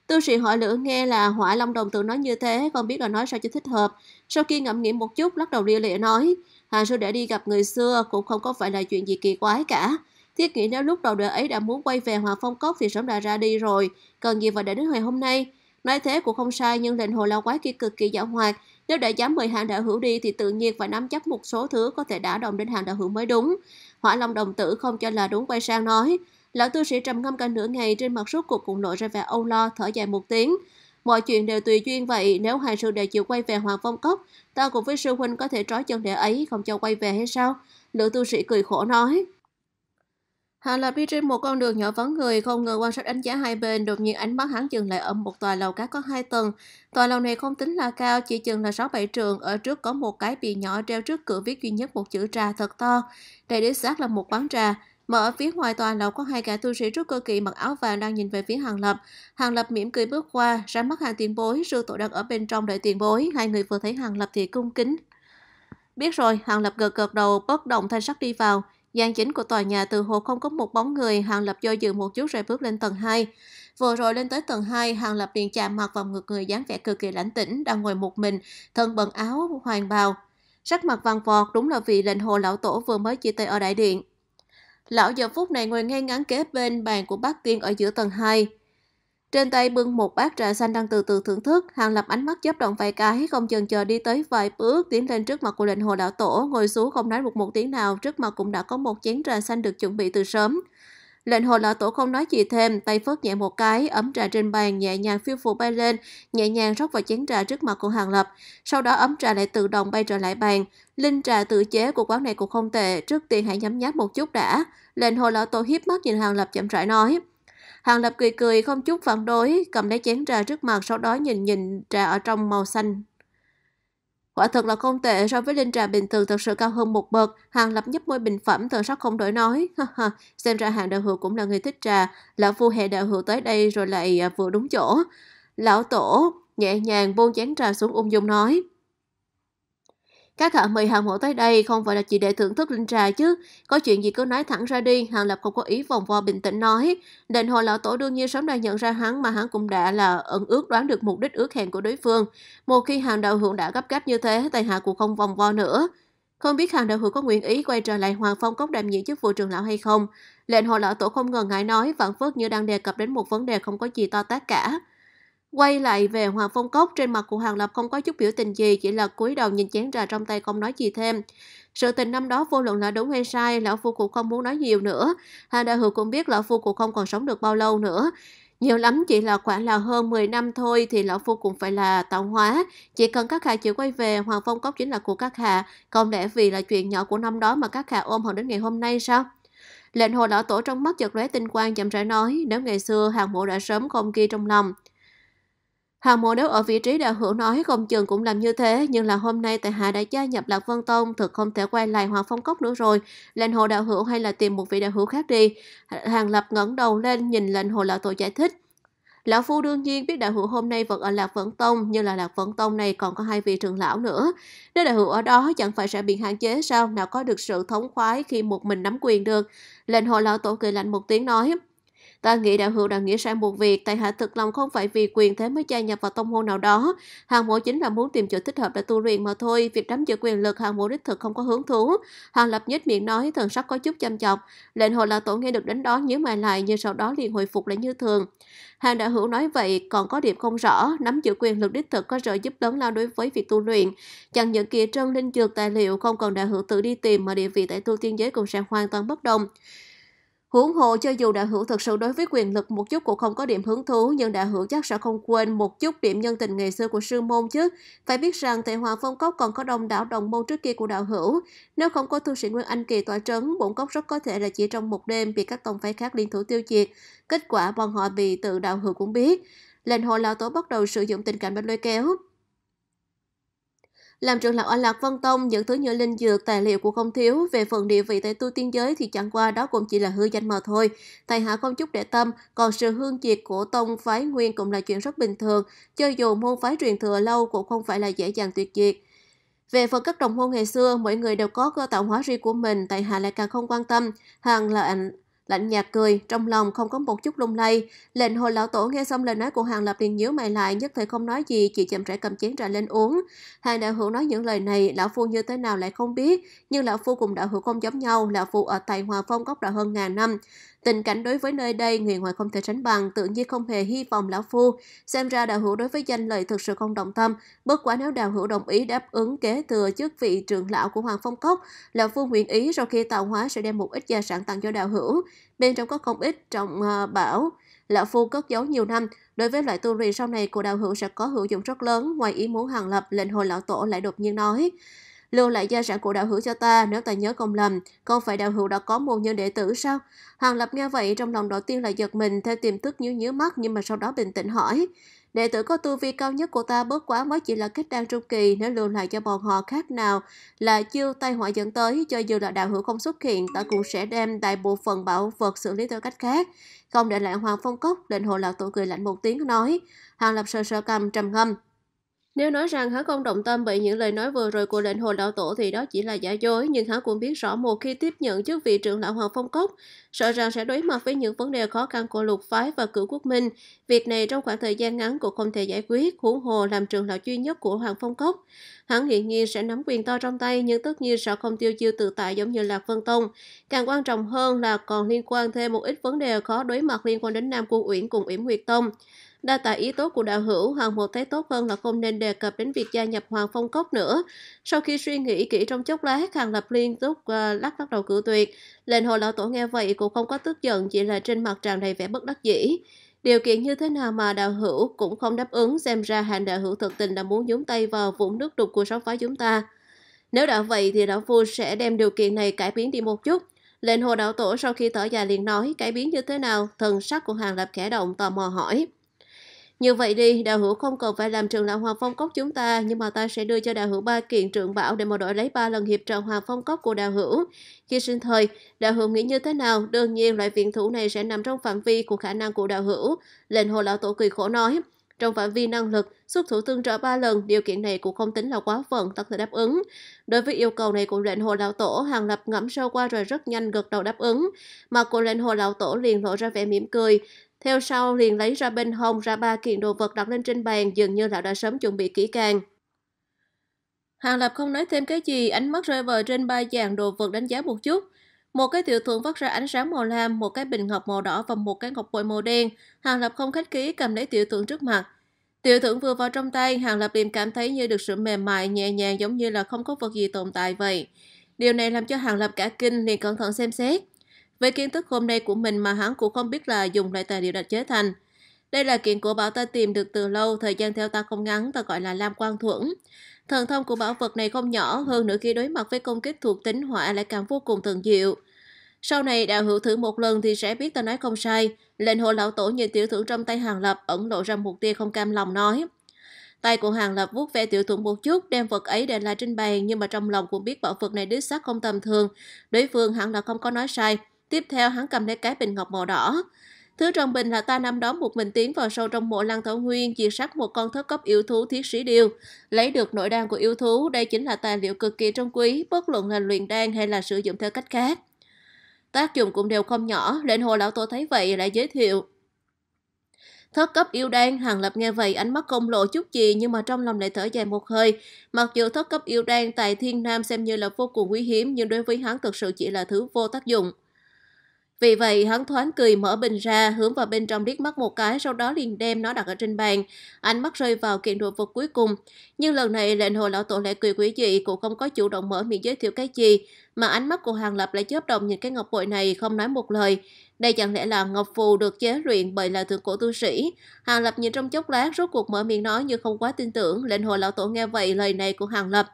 Tư sĩ hỏi lửa nghe là hỏa long đồng tự nói như thế, không biết là nói sao cho thích hợp. Sau khi ngẫm nghĩ một chút, lắc đầu lia lịa nói, Hàng sư để đi gặp người xưa cũng không có phải là chuyện gì kỳ quái cả. Thiết nghĩ nếu lúc đầu đệ ấy đã muốn quay về Hoàng Phong Cốc thì sớm đã ra đi rồi, cần gì phải để đến ngày hôm nay. Nói thế cũng không sai nhưng lệnh hồ lao quái kia cực kỳ dạo hoạt. Nếu đã dám mời hàng đạo hữu đi thì tự nhiên phải nắm chắc một số thứ có thể đả động đến hàng đạo hữu mới đúng. Hỏa Long đồng tử không cho là đúng quay sang nói. Lão tu sĩ trầm ngâm cả nửa ngày trên mặt rốt cuộc cũng lộ ra vẻ âu lo, thở dài một tiếng. Mọi chuyện đều tùy duyên vậy, nếu hoàng sư đều chịu quay về Hoàng Phong Cốc, ta cùng với sư huynh có thể trói chân đệ ấy, không cho quay về hay sao? lão tu sĩ cười khổ nói. Hà lập đi trên một con đường nhỏ vắng người, không ngờ quan sát đánh giá hai bên, đột nhiên ánh mắt hắn dừng lại ở một tòa lầu cá có hai tầng. Tòa lầu này không tính là cao, chỉ chừng là 6-7 trường, ở trước có một cái bì nhỏ treo trước cửa viết duy nhất một chữ trà thật to. Đây đế xác là một quán trà. Mà ở phía ngoài tòa lầu có hai gã tu sĩ trúc cơ kỳ mặc áo vàng đang nhìn về phía Hàng Lập. Hàng Lập mỉm cười bước qua, ra mắt hàng tiền bối, rưu tổ đang ở bên trong đợi tiền bối. Hai người vừa thấy Hàng Lập thì cung kính. Biết rồi, Hàng Lập gật gật đầu, bất động thanh sắc đi vào. Gian chính của tòa nhà từ hồ không có một bóng người, Hàng Lập do dự một chút rồi bước lên tầng 2. Vừa rồi lên tới tầng 2, Hàng Lập liền chạm mặt vào ngực người dáng vẻ cực kỳ lãnh tĩnh, đang ngồi một mình, thân bận áo, hoàng bào. Sắc mặt vàng vọt đúng là vì lệnh hồ lão tổ vừa mới chia tay ở đại điện. Lão giờ phút này ngồi ngay ngắn kế bên bàn của bác tiên ở giữa tầng 2. Trên tay bưng một bát trà xanh đang từ từ thưởng thức, Hàng Lập ánh mắt chớp động vài cái, không chần chờ đi tới vài bước, tiến lên trước mặt của lệnh hồ đạo tổ, ngồi xuống không nói một một tiếng nào, trước mặt cũng đã có một chén trà xanh được chuẩn bị từ sớm. Lệnh hồ lão tổ không nói gì thêm, tay phớt nhẹ một cái, ấm trà trên bàn nhẹ nhàng phiêu phù bay lên, nhẹ nhàng rót vào chén trà trước mặt của Hàng Lập. Sau đó ấm trà lại tự động bay trở lại bàn. Linh trà tự chế của quán này cũng không tệ, trước tiên hãy nhấm nháp một chút đã. Lệnh hồ lão tổ hiếp mắt nhìn Hàng Lập chậm rãi nói. Hàng Lập cười cười không chút phản đối, cầm lấy chén trà trước mặt sau đó nhìn nhìn trà ở trong màu xanh. Quả thật là không tệ so với linh trà bình thường thật sự cao hơn một bậc. Hàng Lập nhấp môi bình phẩm thần sắc không đổi nói. Xem ra hàng đạo hữu cũng là người thích trà. Lão phu hệ đạo hữu tới đây rồi lại à, vừa đúng chỗ. Lão tổ nhẹ nhàng buông chén trà xuống ung dung nói. Các hạ mời Hàng Mộ tới đây không phải là chỉ để thưởng thức linh trà chứ. Có chuyện gì cứ nói thẳng ra đi, Hàng Lập không có ý vòng vo bình tĩnh nói. Đền hồ lão tổ đương nhiên sớm đã nhận ra hắn mà hắn cũng đã là ẩn ước đoán được mục đích ước hẹn của đối phương. Một khi Hàng Đạo Hữu đã gấp gáp như thế, tài hạ cũng không vòng vo nữa. Không biết Hàng Đạo Hữu có nguyện ý quay trở lại Hoàng Phong Cốc đảm nhiệm chức vụ trưởng lão hay không. Lệnh hồ lão tổ không ngần ngại nói, vạn phước như đang đề cập đến một vấn đề không có gì to tát cả. Quay lại về Hoàng Phong Cốc, trên mặt của Hoàng Lập không có chút biểu tình gì, chỉ là cúi đầu nhìn chén trà trong tay không nói gì thêm. Sự tình năm đó vô luận là đúng hay sai, lão phu cũng không muốn nói nhiều nữa. Hàng đại hữu cũng biết lão phu cũng không còn sống được bao lâu nữa. Nhiều lắm chỉ là khoảng là hơn 10 năm thôi thì lão phu cũng phải là tạo hóa. Chỉ cần các hạ chịu quay về, Hoàng Phong Cốc chính là của các hạ. Không lẽ vì là chuyện nhỏ của năm đó mà các hạ ôm hận đến ngày hôm nay sao? Lệnh hồ lão tổ trong mắt chợt lóe tinh quang chậm rãi nói, nếu ngày xưa hàng mộ đã sớm không ghi trong lòng, Hàng mộ nếu ở vị trí đạo hữu nói công trường cũng làm như thế, nhưng là hôm nay tại hạ đã gia nhập Lạc Vân Tông, thực không thể quay lại Hoàng Phong Cốc nữa rồi. Lệnh hồ đạo hữu hay là tìm một vị đạo hữu khác đi. Hàng lập ngẩng đầu lên nhìn lệnh hồ lão tổ giải thích. Lão Phu đương nhiên biết đạo hữu hôm nay vẫn ở Lạc Vẫn Tông, nhưng là Lạc Vẫn Tông này còn có hai vị trưởng lão nữa. Nếu đạo hữu ở đó chẳng phải sẽ bị hạn chế sao, nào có được sự thống khoái khi một mình nắm quyền được. Lệnh hồ lão tổ cười lạnh một tiếng nói. Ta nghĩ đạo hữu đã nghĩ sai một việc, tại hạ thực lòng không phải vì quyền thế mới gia nhập vào tông môn nào đó. Hàng mộ chính là muốn tìm chỗ thích hợp để tu luyện mà thôi, việc nắm giữ quyền lực hàng mộ đích thực không có hứng thú. Hàng lập nhất miệng nói, thần sắc có chút chăm chọc. Lệnh hồ là tổ nghe được đến đó nhớ mày lại, nhưng sau đó liền hồi phục lại như thường. Hàng đạo hữu nói vậy, còn có điểm không rõ, nắm giữ quyền lực đích thực có trợ giúp lớn lao đối với việc tu luyện. Chẳng những kỳ trân linh dược tài liệu không còn đạo hữu tự đi tìm mà địa vị tại tu tiên giới cũng sẽ hoàn toàn bất đồng. Huống hồ cho dù đạo hữu thực sự đối với quyền lực một chút cũng không có điểm hứng thú, nhưng đạo hữu chắc sẽ không quên một chút điểm nhân tình ngày xưa của sư môn chứ. Phải biết rằng tại Hoàng Phong Cốc còn có đông đảo đồng môn trước kia của đạo hữu. Nếu không có tu sĩ Nguyên Anh Kỳ tỏa trấn, bổn cốc rất có thể là chỉ trong một đêm bị các tông phái khác liên thủ tiêu diệt. Kết quả bọn họ bị tự đạo hữu cũng biết. Lệnh hồ lão tổ bắt đầu sử dụng tình cảnh bên lôi kéo, làm trưởng lão ở Lạc Văn Tông, những thứ như linh dược, tài liệu cũng không thiếu, về phần địa vị tại tu tiên giới thì chẳng qua đó cũng chỉ là hư danh mà thôi. Tài hạ không chút để tâm, còn sự hương diệt của tông phái nguyên cũng là chuyện rất bình thường, cho dù môn phái truyền thừa lâu cũng không phải là dễ dàng tuyệt diệt. Về phần các đồng môn ngày xưa, mỗi người đều có cơ tạo hóa riêng của mình, tại hạ lại càng không quan tâm. Hàng là ảnh Lạnh nhạt cười, trong lòng không có một chút lung lay. Lệnh hồi lão tổ nghe xong lời nói của Hàng Lập liền nhíu mày lại, nhất thời không nói gì, chỉ chậm rãi cầm chén trà lên uống. Hàng đạo hữu nói những lời này, lão phu như thế nào lại không biết, nhưng lão phu cùng đạo hữu không giống nhau, lão phu ở tại Hòa Phong gốc đã hơn ngàn năm. Tình cảnh đối với nơi đây, người ngoài không thể sánh bằng, tự nhiên không hề hy vọng lão phu. Xem ra đạo hữu đối với danh lợi thực sự không động tâm, bất quá nếu đạo hữu đồng ý đáp ứng kế thừa chức vị trưởng lão của Hoàng Phong Cốc, lão phu nguyện ý sau khi tạo hóa sẽ đem một ít gia sản tặng cho đạo hữu bên trong có không ít trọng ờ, bảo lão phu cất giấu nhiều năm đối với loại tu rì sau này của đạo hữu sẽ có hữu dụng rất lớn ngoài ý muốn hàng lập lệnh hồi lão tổ lại đột nhiên nói lưu lại gia sản của đạo hữu cho ta nếu ta nhớ không lầm không phải đạo hữu đã có một nhân đệ tử sao hàng lập nghe vậy trong lòng đầu tiên là giật mình theo tiềm thức nhớ nhớ mắt nhưng mà sau đó bình tĩnh hỏi Đệ tử có tu vi cao nhất của ta bớt quá mới chỉ là kết đan trung kỳ, nếu lưu lại cho bọn họ khác nào là chiêu tai họa dẫn tới, cho dù là đạo hữu không xuất hiện, ta cũng sẽ đem đại bộ phận bảo vật xử lý theo cách khác. Không để lại Hoàng Phong Cốc, định hộ lão tụ cười lạnh một tiếng nói. hoàng Lập sờ sờ cầm trầm ngâm, nếu nói rằng hắn không động tâm bởi những lời nói vừa rồi của lệnh hồ lão tổ thì đó chỉ là giả dối, nhưng hắn cũng biết rõ một khi tiếp nhận chức vị trưởng lão Hoàng Phong Cốc, sợ rằng sẽ đối mặt với những vấn đề khó khăn của lục phái và cửu quốc minh. Việc này trong khoảng thời gian ngắn cũng không thể giải quyết, huống hồ làm trưởng lão duy nhất của Hoàng Phong Cốc. Hắn hiện nhiên sẽ nắm quyền to trong tay, nhưng tất nhiên sẽ không tiêu chiêu tự tại giống như Lạc Vân Tông. Càng quan trọng hơn là còn liên quan thêm một ít vấn đề khó đối mặt liên quan đến Nam Cung Uyển cùng Uyển Nguyệt Tông đa tạ ý tốt của đạo hữu, Hoàng Một thấy tốt hơn là không nên đề cập đến việc gia nhập Hoàng Phong Cốc nữa. Sau khi suy nghĩ kỹ trong chốc lát, Hàng Lập liên tục uh, ờ, lắc lắc đầu cử tuyệt. Lệnh hồ lão tổ nghe vậy cũng không có tức giận, chỉ là trên mặt tràn đầy vẻ bất đắc dĩ. Điều kiện như thế nào mà đạo hữu cũng không đáp ứng, xem ra hàng đạo hữu thực tình là muốn nhúng tay vào vũng nước đục của sáu phái chúng ta. Nếu đã vậy thì đạo phu sẽ đem điều kiện này cải biến đi một chút. Lệnh hồ đạo tổ sau khi thở dài liền nói cải biến như thế nào, thần sắc của hàng lập khẽ động tò mò hỏi. Như vậy đi, đạo hữu không cần phải làm trường lão Hoàng Phong Cốc chúng ta, nhưng mà ta sẽ đưa cho đạo hữu ba kiện trượng bảo để mà đổi lấy ba lần hiệp trợ Hoàng Phong Cốc của đạo hữu. Khi sinh thời, đạo hữu nghĩ như thế nào? Đương nhiên loại viện thủ này sẽ nằm trong phạm vi của khả năng của đạo hữu. Lệnh hồ lão tổ cười khổ nói. Trong phạm vi năng lực, xuất thủ tương trợ ba lần, điều kiện này cũng không tính là quá phận, tất thể đáp ứng. Đối với yêu cầu này của lệnh hồ lão tổ, Hàng Lập ngẫm sâu qua rồi rất nhanh gật đầu đáp ứng. Mặt của lệnh hồ lão tổ liền lộ ra vẻ mỉm cười, theo sau liền lấy ra bên hông ra ba kiện đồ vật đặt lên trên bàn dường như lão đã sớm chuẩn bị kỹ càng. Hàng Lập không nói thêm cái gì, ánh mắt rơi vào trên ba dạng đồ vật đánh giá một chút. Một cái tiểu thượng phát ra ánh sáng màu lam, một cái bình ngọc màu đỏ và một cái ngọc bội màu đen. Hàng Lập không khách khí cầm lấy tiểu thượng trước mặt. Tiểu thượng vừa vào trong tay, Hàng Lập liền cảm thấy như được sự mềm mại, nhẹ nhàng giống như là không có vật gì tồn tại vậy. Điều này làm cho Hàng Lập cả kinh liền cẩn thận xem xét. Với kiến thức hôm nay của mình mà hắn cũng không biết là dùng loại tài liệu đặt chế thành. Đây là kiện của bảo ta tìm được từ lâu, thời gian theo ta không ngắn, ta gọi là Lam Quang Thuẫn. Thần thông của bảo vật này không nhỏ, hơn nữa khi đối mặt với công kích thuộc tính hỏa lại càng vô cùng thần diệu. Sau này đạo hữu thử một lần thì sẽ biết ta nói không sai. Lệnh hồ lão tổ nhìn tiểu thưởng trong tay hàng lập ẩn lộ ra một tia không cam lòng nói. Tay của hàng lập vuốt ve tiểu thưởng một chút, đem vật ấy để lại trên bàn nhưng mà trong lòng cũng biết bảo vật này đích xác không tầm thường. Đối phương hẳn là không có nói sai. Tiếp theo, hắn cầm lấy cái bình ngọc màu đỏ. Thứ trong bình là ta năm đó một mình tiến vào sâu trong mộ lăng thảo nguyên, diệt sát một con thất cấp yêu thú thiết sĩ điêu. Lấy được nội đan của yêu thú, đây chính là tài liệu cực kỳ trong quý, bất luận là luyện đan hay là sử dụng theo cách khác. Tác dụng cũng đều không nhỏ, lệnh hồ lão tổ thấy vậy lại giới thiệu. Thất cấp yêu đan, Hàng Lập nghe vậy ánh mắt công lộ chút gì nhưng mà trong lòng lại thở dài một hơi. Mặc dù thất cấp yêu đan tại Thiên Nam xem như là vô cùng quý hiếm nhưng đối với hắn thực sự chỉ là thứ vô tác dụng. Vì vậy, hắn thoáng cười mở bình ra, hướng vào bên trong liếc mắt một cái, sau đó liền đem nó đặt ở trên bàn. Ánh mắt rơi vào kiện đồ vật cuối cùng. Nhưng lần này, lệnh hồ lão tổ lại cười quỷ dị, cũng không có chủ động mở miệng giới thiệu cái gì. Mà ánh mắt của Hàng Lập lại chớp động nhìn cái ngọc bội này, không nói một lời. Đây chẳng lẽ là ngọc phù được chế luyện bởi là thượng cổ tu sĩ? Hàng Lập nhìn trong chốc lát, rốt cuộc mở miệng nói nhưng không quá tin tưởng. Lệnh hồ lão tổ nghe vậy lời này của Hàng Lập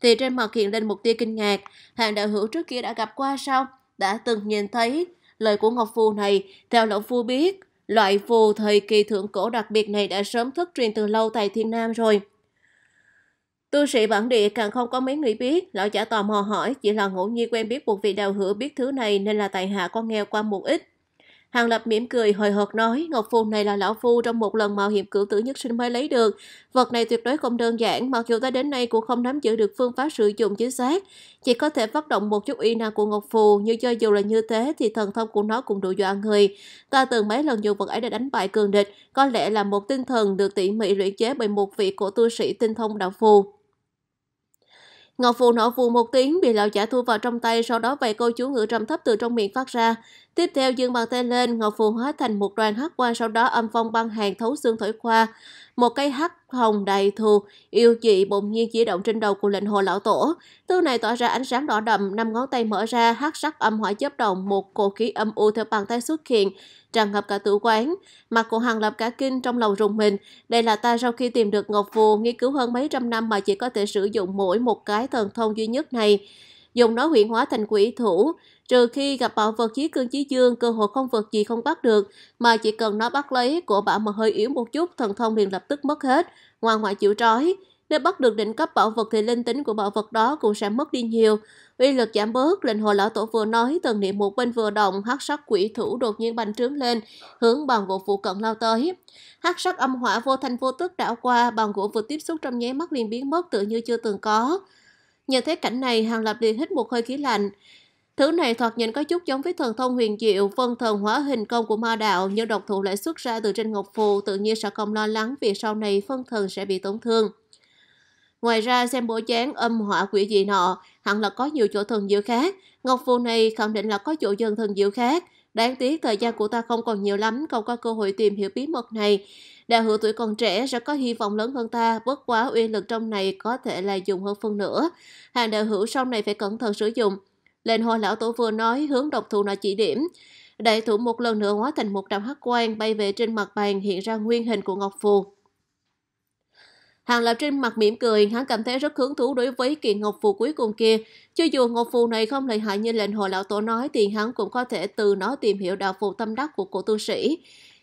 thì trên mặt hiện lên một tia kinh ngạc. Hàng đạo hữu trước kia đã gặp qua sao? đã từng nhìn thấy. Lời của Ngọc phù này, theo Lão Phu biết, loại phù thời kỳ thượng cổ đặc biệt này đã sớm thất truyền từ lâu tại Thiên Nam rồi. Tư sĩ bản địa càng không có mấy người biết, lão giả tò mò hỏi, chỉ là ngẫu nhiên quen biết một vị đạo hữu biết thứ này nên là tài hạ có nghe qua một ít. Hàng Lập mỉm cười hồi hộp nói, Ngọc Phù này là lão phu trong một lần mạo hiểm cửu tử nhất sinh mới lấy được. Vật này tuyệt đối không đơn giản, mặc dù ta đến nay cũng không nắm giữ được phương pháp sử dụng chính xác. Chỉ có thể phát động một chút y năng của Ngọc Phù, nhưng cho dù là như thế thì thần thông của nó cũng đủ dọa người. Ta từng mấy lần dùng vật ấy để đánh bại cường địch, có lẽ là một tinh thần được tỉ mỉ luyện chế bởi một vị cổ tu sĩ tinh thông đạo phù. Ngọc Phù nổ phù một tiếng bị lão giả thu vào trong tay, sau đó vài câu chú ngữ trầm thấp từ trong miệng phát ra. Tiếp theo dương bàn tay lên, ngọc phù hóa thành một đoàn hắc quang sau đó âm phong băng hàng thấu xương thổi qua. Một cây hắc hồng đầy thù, yêu dị bỗng nhiên di động trên đầu của lệnh hồ lão tổ. tư này tỏa ra ánh sáng đỏ đậm, năm ngón tay mở ra, hắc sắc âm hỏa chớp động, một cổ khí âm u theo bàn tay xuất hiện, tràn ngập cả tử quán. Mặt của hàng lập cả kinh trong lòng rùng mình. Đây là ta sau khi tìm được ngọc phù, nghiên cứu hơn mấy trăm năm mà chỉ có thể sử dụng mỗi một cái thần thông duy nhất này dùng nó huyện hóa thành quỷ thủ, Trừ khi gặp bảo vật chí cương chí dương, cơ hội không vật gì không bắt được, mà chỉ cần nó bắt lấy, của bạo mà hơi yếu một chút, thần thông liền lập tức mất hết, ngoan ngoại chịu trói. Nếu bắt được đỉnh cấp bảo vật thì linh tính của bảo vật đó cũng sẽ mất đi nhiều. Uy lực giảm bớt, lệnh hồ lão tổ vừa nói, tần niệm một bên vừa động, hắc sắc quỷ thủ đột nhiên bành trướng lên, hướng bằng gỗ phụ cận lao tới. Hắc sắc âm hỏa vô thanh vô tức đảo qua, bằng gỗ vừa tiếp xúc trong nháy mắt liền biến mất tự như chưa từng có. Nhờ thấy cảnh này, Hàng Lập liền hít một hơi khí lạnh. Thứ này thoạt nhìn có chút giống với thần thông huyền diệu, phân thần hóa hình công của ma đạo, nhưng độc thủ lại xuất ra từ trên ngọc phù, tự nhiên sẽ không lo lắng vì sau này phân thần sẽ bị tổn thương. Ngoài ra xem bộ dáng âm hỏa quỷ gì nọ, hẳn là có nhiều chỗ thần diệu khác. Ngọc phù này khẳng định là có chỗ dân thần diệu khác. Đáng tiếc thời gian của ta không còn nhiều lắm, không có cơ hội tìm hiểu bí mật này. Đạo hữu tuổi còn trẻ sẽ có hy vọng lớn hơn ta, bất quá uy lực trong này có thể là dùng hơn phân nữa. Hàng đạo hữu sau này phải cẩn thận sử dụng. Lên hồi lão tổ vừa nói hướng độc thủ là chỉ điểm. Đại thủ một lần nữa hóa thành một đạo hắc quang bay về trên mặt bàn hiện ra nguyên hình của Ngọc Phù. Hàng Lập trên mặt mỉm cười, hắn cảm thấy rất hứng thú đối với kiện Ngọc Phù cuối cùng kia. Cho dù Ngọc Phù này không lợi hại như lệnh hồi lão tổ nói thì hắn cũng có thể từ nó tìm hiểu đạo phù tâm đắc của cổ tu sĩ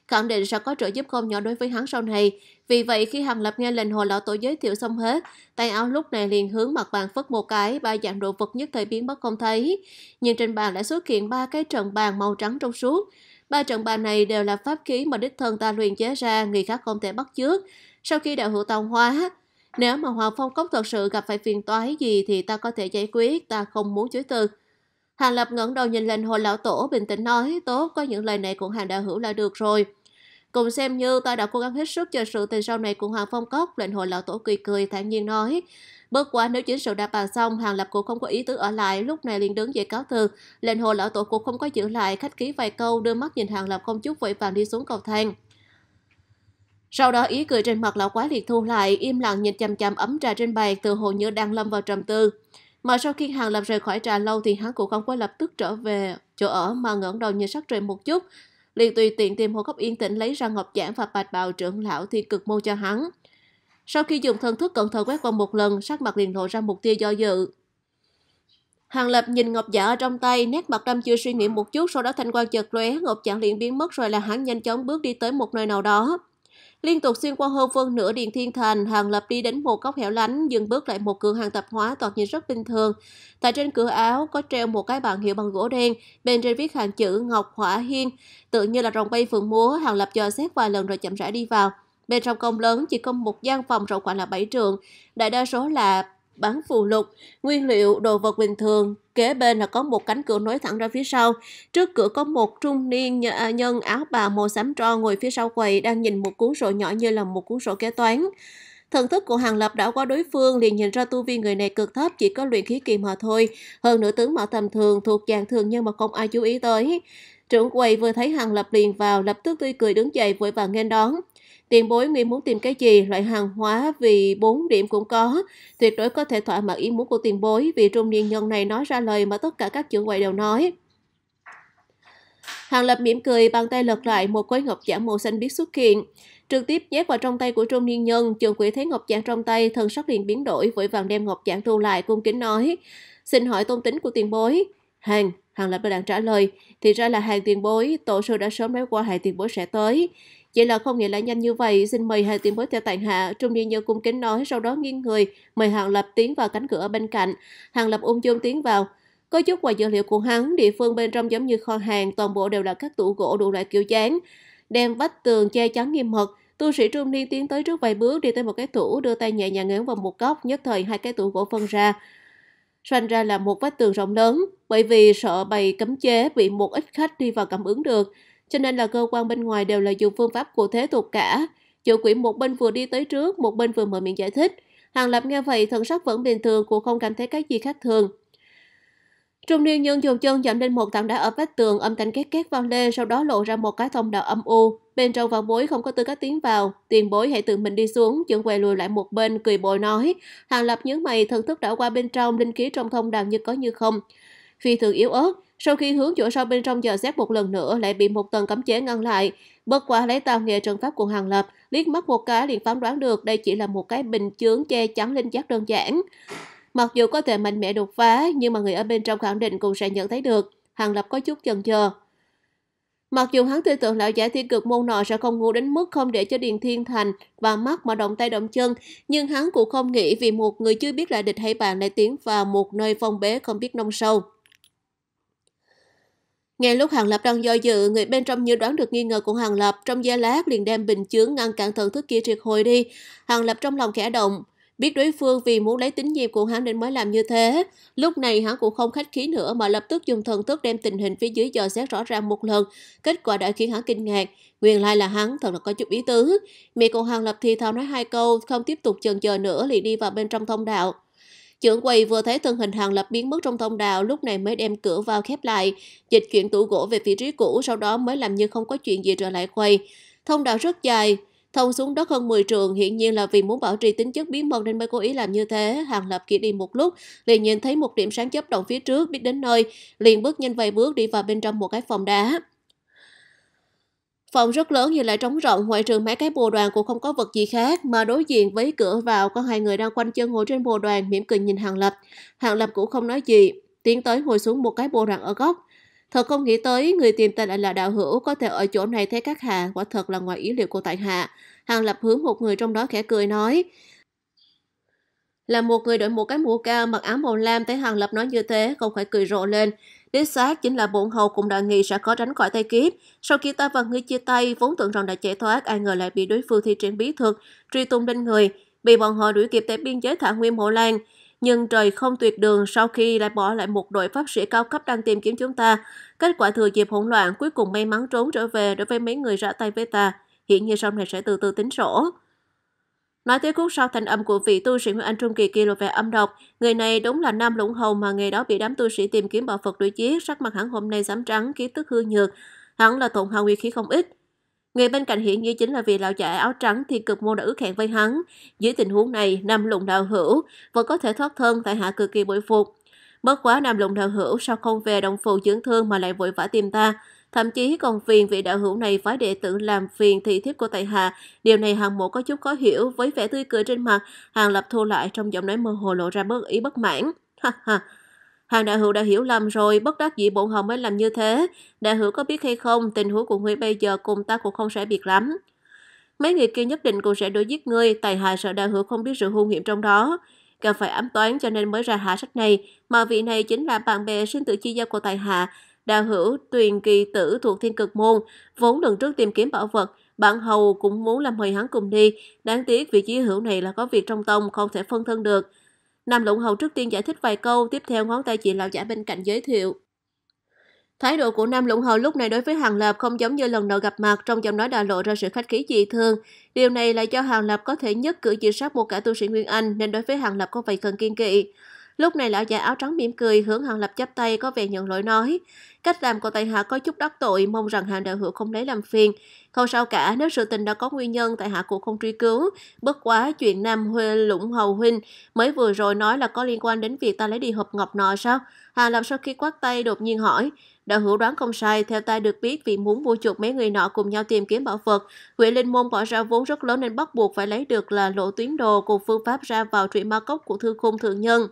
khẳng định sẽ có trợ giúp không nhỏ đối với hắn sau này. Vì vậy, khi Hàng Lập nghe lệnh hồ lão tổ giới thiệu xong hết, tay áo lúc này liền hướng mặt bàn phất một cái, ba dạng đồ vật nhất thời biến mất không thấy. Nhưng trên bàn lại xuất hiện ba cái trận bàn màu trắng trong suốt. Ba trận bàn này đều là pháp khí mà đích thân ta luyện chế ra, người khác không thể bắt chước. Sau khi đạo hữu tàu hóa, nếu mà Hoàng Phong Cốc thật sự gặp phải phiền toái gì thì ta có thể giải quyết, ta không muốn chối từ. Hàng Lập ngẩng đầu nhìn lên hồ lão tổ bình tĩnh nói, tốt, có những lời này của hàng đạo hữu là được rồi. Cùng xem như tôi đã cố gắng hết sức cho sự tình sau này cùng Hoàng Phong Cốc, lệnh hội lão tổ cười cười thản nhiên nói. Bất quá nếu chính sự đã bàn xong, Hàng Lập cũng không có ý tứ ở lại, lúc này liền đứng dậy cáo từ. Lệnh hồ lão tổ cũng không có giữ lại, khách ký vài câu, đưa mắt nhìn Hàng Lập không chút vội vàng đi xuống cầu thang. Sau đó ý cười trên mặt lão quái liệt thu lại, im lặng nhìn chằm chằm ấm trà trên bàn, từ hồ như đang lâm vào trầm tư. Mà sau khi Hàng Lập rời khỏi trà lâu thì hắn cũng không có lập tức trở về chỗ ở mà ngẩng đầu nhìn sắc trời một chút, liền tùy tiện tìm hồ góc yên tĩnh lấy ra ngọc giản và bạch bào trưởng lão thiên cực môn cho hắn. Sau khi dùng thần thức cẩn thận quét qua một lần, sắc mặt liền lộ ra một tia do dự. Hàng Lập nhìn ngọc giản ở trong tay, nét mặt đăm chưa suy nghĩ một chút, sau đó thanh quan chợt lóe, ngọc giản liền biến mất rồi là hắn nhanh chóng bước đi tới một nơi nào đó. Liên tục xuyên qua hơn phân nửa Điện Thiên Thành, Hàng Lập đi đến một góc hẻo lánh, dừng bước lại một cửa hàng tạp hóa toàn nhìn rất bình thường. Tại trên cửa áo có treo một cái bảng hiệu bằng gỗ đen, bên trên viết hàng chữ Ngọc Hỏa Hiên. Tự như là rồng bay phượng múa, Hàng Lập dò xét vài lần rồi chậm rãi đi vào. Bên trong công lớn chỉ có một gian phòng rộng khoảng là 7 trường, đại đa số là bán phù lục, nguyên liệu, đồ vật bình thường. Kế bên là có một cánh cửa nối thẳng ra phía sau. Trước cửa có một trung niên à, nhân áo bà màu xám tro ngồi phía sau quầy đang nhìn một cuốn sổ nhỏ như là một cuốn sổ kế toán. Thần thức của Hàng Lập đã qua đối phương liền nhìn ra tu vi người này cực thấp chỉ có luyện khí kỳ mà thôi. Hơn nữa tướng mạo tầm thường thuộc dạng thường nhân mà không ai chú ý tới. Trưởng quầy vừa thấy Hàng Lập liền vào lập tức tươi cười đứng dậy vội vàng nghênh đón tiền bối Nguyên muốn tìm cái gì, loại hàng hóa vì bốn điểm cũng có. Tuyệt đối có thể thỏa mãn ý muốn của tiền bối vì trung niên nhân này nói ra lời mà tất cả các trưởng quầy đều nói. Hàng Lập mỉm cười, bàn tay lật lại một khối ngọc giản màu xanh biết xuất hiện. Trực tiếp nhét vào trong tay của trung niên nhân, trường quỷ thấy ngọc giản trong tay, thần sắc liền biến đổi, vội vàng đem ngọc giản thu lại, cung kính nói. Xin hỏi tôn tính của tiền bối. Hàng, Hàng Lập đã trả lời. Thì ra là hàng tiền bối, tổ sư đã sớm nói qua hàng tiền bối sẽ tới. Chỉ là không nghĩ là nhanh như vậy, xin mời hai tiến bước theo tại hạ. Trung niên nhân cung kính nói, sau đó nghiêng người, mời Hàng Lập tiến vào cánh cửa bên cạnh. Hàng Lập ung dung tiến vào. Có chút ngoài dữ liệu của hắn, địa phương bên trong giống như kho hàng, toàn bộ đều là các tủ gỗ đủ loại kiểu dáng. Đem vách tường che chắn nghiêm mật, tu sĩ trung niên tiến tới trước vài bước đi tới một cái tủ, đưa tay nhẹ nhàng ngẩng vào một góc, nhất thời hai cái tủ gỗ phân ra. Xoanh ra là một vách tường rộng lớn, bởi vì sợ bày cấm chế bị một ít khách đi vào cảm ứng được cho nên là cơ quan bên ngoài đều là dùng phương pháp của thế tục cả. Chủ quỹ một bên vừa đi tới trước, một bên vừa mở miệng giải thích. Hàng Lập nghe vậy thần sắc vẫn bình thường, cũng không cảm thấy cái gì khác thường. Trung niên nhân dùng chân dậm lên một tảng đá ở vách tường, âm thanh két két vang lên, sau đó lộ ra một cái thông đạo âm u. Bên trong vạn bối không có tư cách tiến vào, tiền bối hãy tự mình đi xuống, chuẩn quay lùi lại một bên, cười bồi nói. Hàng Lập nhớ mày, thần thức đã qua bên trong, linh khí trong thông đạo như có như không. Phi thường yếu ớt, sau khi hướng chỗ sâu bên trong giò xét một lần nữa lại bị một tầng cấm chế ngăn lại. Bất quá lấy tàu nghề trận pháp của Hàng Lập, liếc mắt một cái liền phán đoán được đây chỉ là một cái bình chướng che chắn linh giác đơn giản. Mặc dù có thể mạnh mẽ đột phá, nhưng mà người ở bên trong khẳng định cũng sẽ nhận thấy được. Hàng Lập có chút chần chờ. Mặc dù hắn tin tưởng lão giả thiên cực môn nọ sẽ không ngu đến mức không để cho Điền Thiên Thành và mắt mà động tay động chân, nhưng hắn cũng không nghĩ vì một người chưa biết là địch hay bạn lại tiến vào một nơi phong bế không biết nông sâu. Ngay lúc Hàng Lập đang do dự, người bên trong như đoán được nghi ngờ của Hàng Lập, trong giây lát liền đem bình chướng ngăn cản thần thức kia triệt hồi đi. Hàng Lập trong lòng khẽ động, biết đối phương vì muốn lấy tín nhiệm của hắn nên mới làm như thế. Lúc này hắn cũng không khách khí nữa mà lập tức dùng thần thức đem tình hình phía dưới dò xét rõ ràng một lần. Kết quả đã khiến hắn kinh ngạc. Nguyên lai là hắn thật là có chút ý tứ. Mẹ của Hàng Lập thì thào nói hai câu, không tiếp tục chần chờ nữa liền đi vào bên trong thông đạo. Trưởng quầy vừa thấy thân hình Hàng Lập biến mất trong thông đạo lúc này mới đem cửa vào khép lại, dịch chuyển tủ gỗ về vị trí cũ sau đó mới làm như không có chuyện gì trở lại quầy. Thông đạo rất dài, thông xuống đất hơn 10 trường hiển nhiên là vì muốn bảo trì tính chất bí mật nên mới cố ý làm như thế. Hàng Lập chỉ đi một lúc, liền nhìn thấy một điểm sáng chớp động phía trước, biết đến nơi, liền bước nhanh vài bước đi vào bên trong một cái phòng đá. Phòng rất lớn nhưng lại trống rộng, ngoại trừ mấy cái bồ đoàn cũng không có vật gì khác, mà đối diện với cửa vào có hai người đang quanh chân ngồi trên bồ đoàn mỉm cười nhìn Hàng Lập. Hàng Lập cũng không nói gì, tiến tới ngồi xuống một cái bồ đoàn ở góc. Thật không nghĩ tới người tìm tên lại là đạo hữu có thể ở chỗ này thấy các hạ, quả thật là ngoài ý liệu của tại hạ. Hàng Lập hướng một người trong đó khẽ cười nói. Là một người đội một cái mũ cao mặc áo màu lam thấy Hàng Lập nói như thế, không phải cười rộ lên. Đích xác chính là bọn hầu cùng đã nghĩ sẽ có tránh khỏi tay kiếp. Sau khi ta và ngươi chia tay, vốn tưởng rằng đã chạy thoát, ai ngờ lại bị đối phương thi triển bí thuật, truy tung lên người, bị bọn họ đuổi kịp tại biên giới thả nguyên Mộ Lan. Nhưng trời không tuyệt đường sau khi lại bỏ lại một đội pháp sĩ cao cấp đang tìm kiếm chúng ta. Kết quả thừa dịp hỗn loạn cuối cùng may mắn trốn trở về đối với mấy người ra tay với ta. Hiện như sau này sẽ từ từ tính sổ. Nói tới khúc sau thanh âm của vị tu sĩ Nguyễn Anh Trung kỳ kia lộ về âm độc, người này đúng là nam lũng hầu mà ngày đó bị đám tu sĩ tìm kiếm bảo Phật đuổi giết, sắc mặt hắn hôm nay sám trắng, khí tức hư nhược, hắn là tổn hào nguy khí không ít. Người bên cạnh hiển như chính là vị lão giả áo trắng thì cực môn đã ước hẹn với hắn. Dưới tình huống này, Nam Lùng Đạo Hữu vẫn có thể thoát thân tại hạ cực kỳ bội phục. Bất quá Nam Lùng Đạo Hữu sao không về đồng phụ dưỡng thương mà lại vội vã tìm ta thậm chí còn phiền vị đạo hữu này phải đệ tử làm phiền thị thiếp của tại hạ. Điều này hàng mộ có chút khó hiểu, với vẻ tươi cười trên mặt, hàng lập thu lại trong giọng nói mơ hồ lộ ra bất ý bất mãn. Ha ha. Hàng đại hữu đã hiểu lầm rồi, bất đắc dĩ bọn hồng mới làm như thế. đại hữu có biết hay không, tình huống của ngươi bây giờ cùng ta cũng không sẽ biệt lắm. Mấy người kia nhất định cũng sẽ đuổi giết ngươi, tài hạ sợ đại hữu không biết sự hung hiểm trong đó. Cần phải ám toán cho nên mới ra hạ sách này, mà vị này chính là bạn bè sinh tử chi giao của tài hạ, đàn hữu tuyền kỳ tử thuộc thiên cực môn, vốn lần trước tìm kiếm bảo vật, bạn hầu cũng muốn làm mời hắn cùng đi, đáng tiếc vị trí hữu này là có việc trong tông không thể phân thân được. Nam Lũng Hầu trước tiên giải thích vài câu, tiếp theo ngón tay chị lão giả bên cạnh giới thiệu. Thái độ của Nam Lũng Hầu lúc này đối với Hàng Lập không giống như lần đầu gặp mặt, trong giọng nói đà lộ ra sự khách khí dị thường. Điều này là do Hàng Lập có thể nhất cử dự sát một cả tu sĩ Nguyên Anh, nên đối với Hàng Lập có vài phần kiên kỵ. Lúc này lão già áo trắng mỉm cười hướng Hàng Lập chắp tay có vẻ nhận lỗi nói. Cách làm của tại hạ có chút đắc tội, mong rằng Hàng Đạo Hữu không lấy làm phiền. Không sao cả, nếu sự tình đã có nguyên nhân tại hạ cũng không truy cứu. Bất quá chuyện Nam Huê Lũng Hầu Huynh mới vừa rồi nói là có liên quan đến việc ta lấy đi hộp ngọc nọ sao? Hàng Lập sau khi quát tay đột nhiên hỏi. Đạo hữu đoán không sai, theo ta được biết vì muốn mua chuộc mấy người nọ cùng nhau tìm kiếm bảo vật, huyện Linh Môn bỏ ra vốn rất lớn nên bắt buộc phải lấy được là lộ tuyến đồ cùng phương pháp ra vào truyện ma cốc của thư khung thượng nhân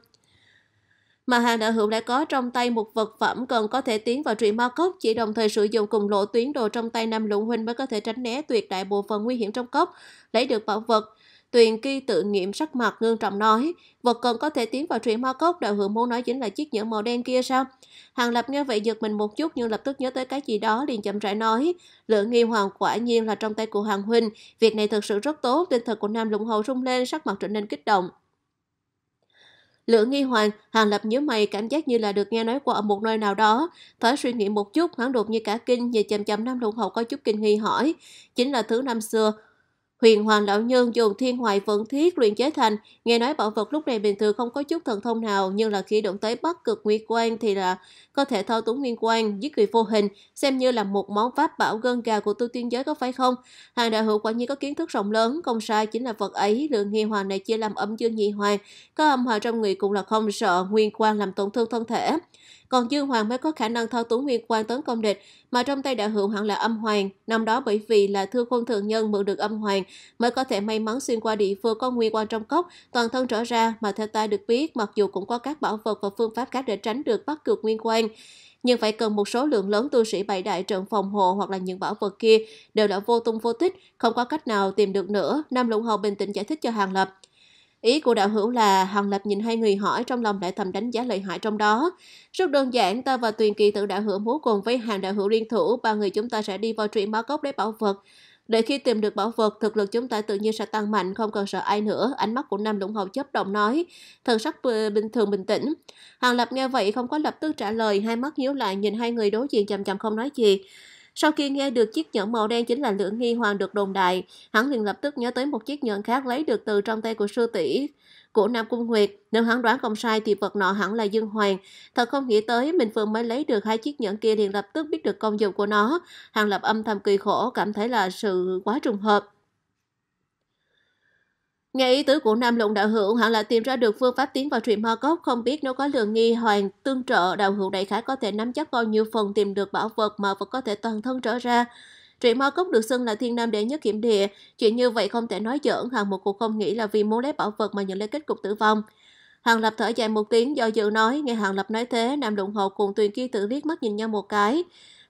mà hàng đạo hữu lại có trong tay một vật phẩm cần có thể tiến vào truyện ma cốc, chỉ đồng thời sử dụng cùng lộ tuyến đồ trong tay Nam Lũng Huynh mới có thể tránh né tuyệt đại bộ phận nguy hiểm trong cốc, lấy được bảo vật. Tuyền Ki tự nghiệm sắc mặt ngưng trọng nói, vật cần có thể tiến vào truyện ma cốc đạo hữu muốn nói chính là chiếc nhẫn màu đen kia sao? Hàng Lập nghe vậy giật mình một chút nhưng lập tức nhớ tới cái gì đó liền chậm rãi nói, lượng nghi hoàng quả nhiên là trong tay của hàng Huynh, việc này thực sự rất tốt, tinh thần của Nam Lũng Hầu rung lên, sắc mặt trở nên kích động. Lửa nghi hoàng, Hàng Lập nhớ mày cảm giác như là được nghe nói qua ở một nơi nào đó. Thoái suy nghĩ một chút, hắn đột như cả kinh, nhìn chậm chậm năm đồng Hậu có chút kinh nghi hỏi. Chính là thứ năm xưa, Huyền Hoàng Lão Nhân dùng thiên hoại vận thiết luyện chế thành, nghe nói bảo vật lúc này bình thường không có chút thần thông nào, nhưng là khi động tới bắt cực nguyên quan thì là có thể thao túng nguyên quan, giết người vô hình, xem như là một món pháp bảo gân gà của tu tiên giới có phải không? Hàng đại hữu quả nhiên có kiến thức rộng lớn, không sai chính là vật ấy, lượng nghi hoàng này chia làm âm dương nhị hoàng, có âm hòa trong người cũng là không sợ nguyên quan làm tổn thương thân thể còn Dương Hoàng mới có khả năng thao túng nguyên quan tấn công địch, mà trong tay đại hữu hẳn là âm hoàng, năm đó bởi vì là thư khôn thượng nhân mượn được âm hoàng mới có thể may mắn xuyên qua địa phương có nguyên quan trong cốc, toàn thân trở ra mà theo ta được biết mặc dù cũng có các bảo vật và phương pháp khác để tránh được bắt cược nguyên quan nhưng phải cần một số lượng lớn tu sĩ bảy đại trận phòng hộ hoặc là những bảo vật kia đều đã vô tung vô tích, không có cách nào tìm được nữa, Nam Lũng Hầu bình tĩnh giải thích cho Hàng Lập. Ý của đạo hữu là Hằng Lập nhìn hai người hỏi trong lòng lại thầm đánh giá lợi hại trong đó. Rất đơn giản, ta và Tuyền Kỳ tự đạo hữu muốn cùng với hàng đạo hữu liên thủ, ba người chúng ta sẽ đi vào truyện báo cốc lấy bảo vật. Để khi tìm được bảo vật, thực lực chúng ta tự nhiên sẽ tăng mạnh, không cần sợ ai nữa. Ánh mắt của Nam Lũng Hậu chấp động nói, thần sắc bình thường bình tĩnh. Hàng Lập nghe vậy không có lập tức trả lời, hai mắt nhíu lại nhìn hai người đối diện chậm chậm không nói gì. Sau khi nghe được chiếc nhẫn màu đen chính là lượng nghi hoàng được đồn đại, hắn liền lập tức nhớ tới một chiếc nhẫn khác lấy được từ trong tay của sư tỷ của Nam Cung Nguyệt. Nếu hắn đoán không sai thì vật nọ hẳn là Dương Hoàng. Thật không nghĩ tới mình vừa mới lấy được hai chiếc nhẫn kia liền lập tức biết được công dụng của nó. Hàng lập âm thầm cười khổ, cảm thấy là sự quá trùng hợp. Nghe ý tứ của Nam Lụng đạo hữu hẳn là tìm ra được phương pháp tiến vào trụy ma cốc, không biết nếu có lượng nghi hoàng tương trợ đạo hữu đại khái có thể nắm chắc bao nhiêu phần tìm được bảo vật mà vẫn có thể toàn thân trở ra. Trụy ma cốc được xưng là thiên nam đệ nhất kiểm địa, chuyện như vậy không thể nói giỡn, hàng một cuộc không nghĩ là vì muốn lấy bảo vật mà nhận lấy kết cục tử vong. Hàng Lập thở dài một tiếng do dự nói, nghe Hàng Lập nói thế, Nam Lụng hồ cùng Tuyền Kiên tự liếc mắt nhìn nhau một cái.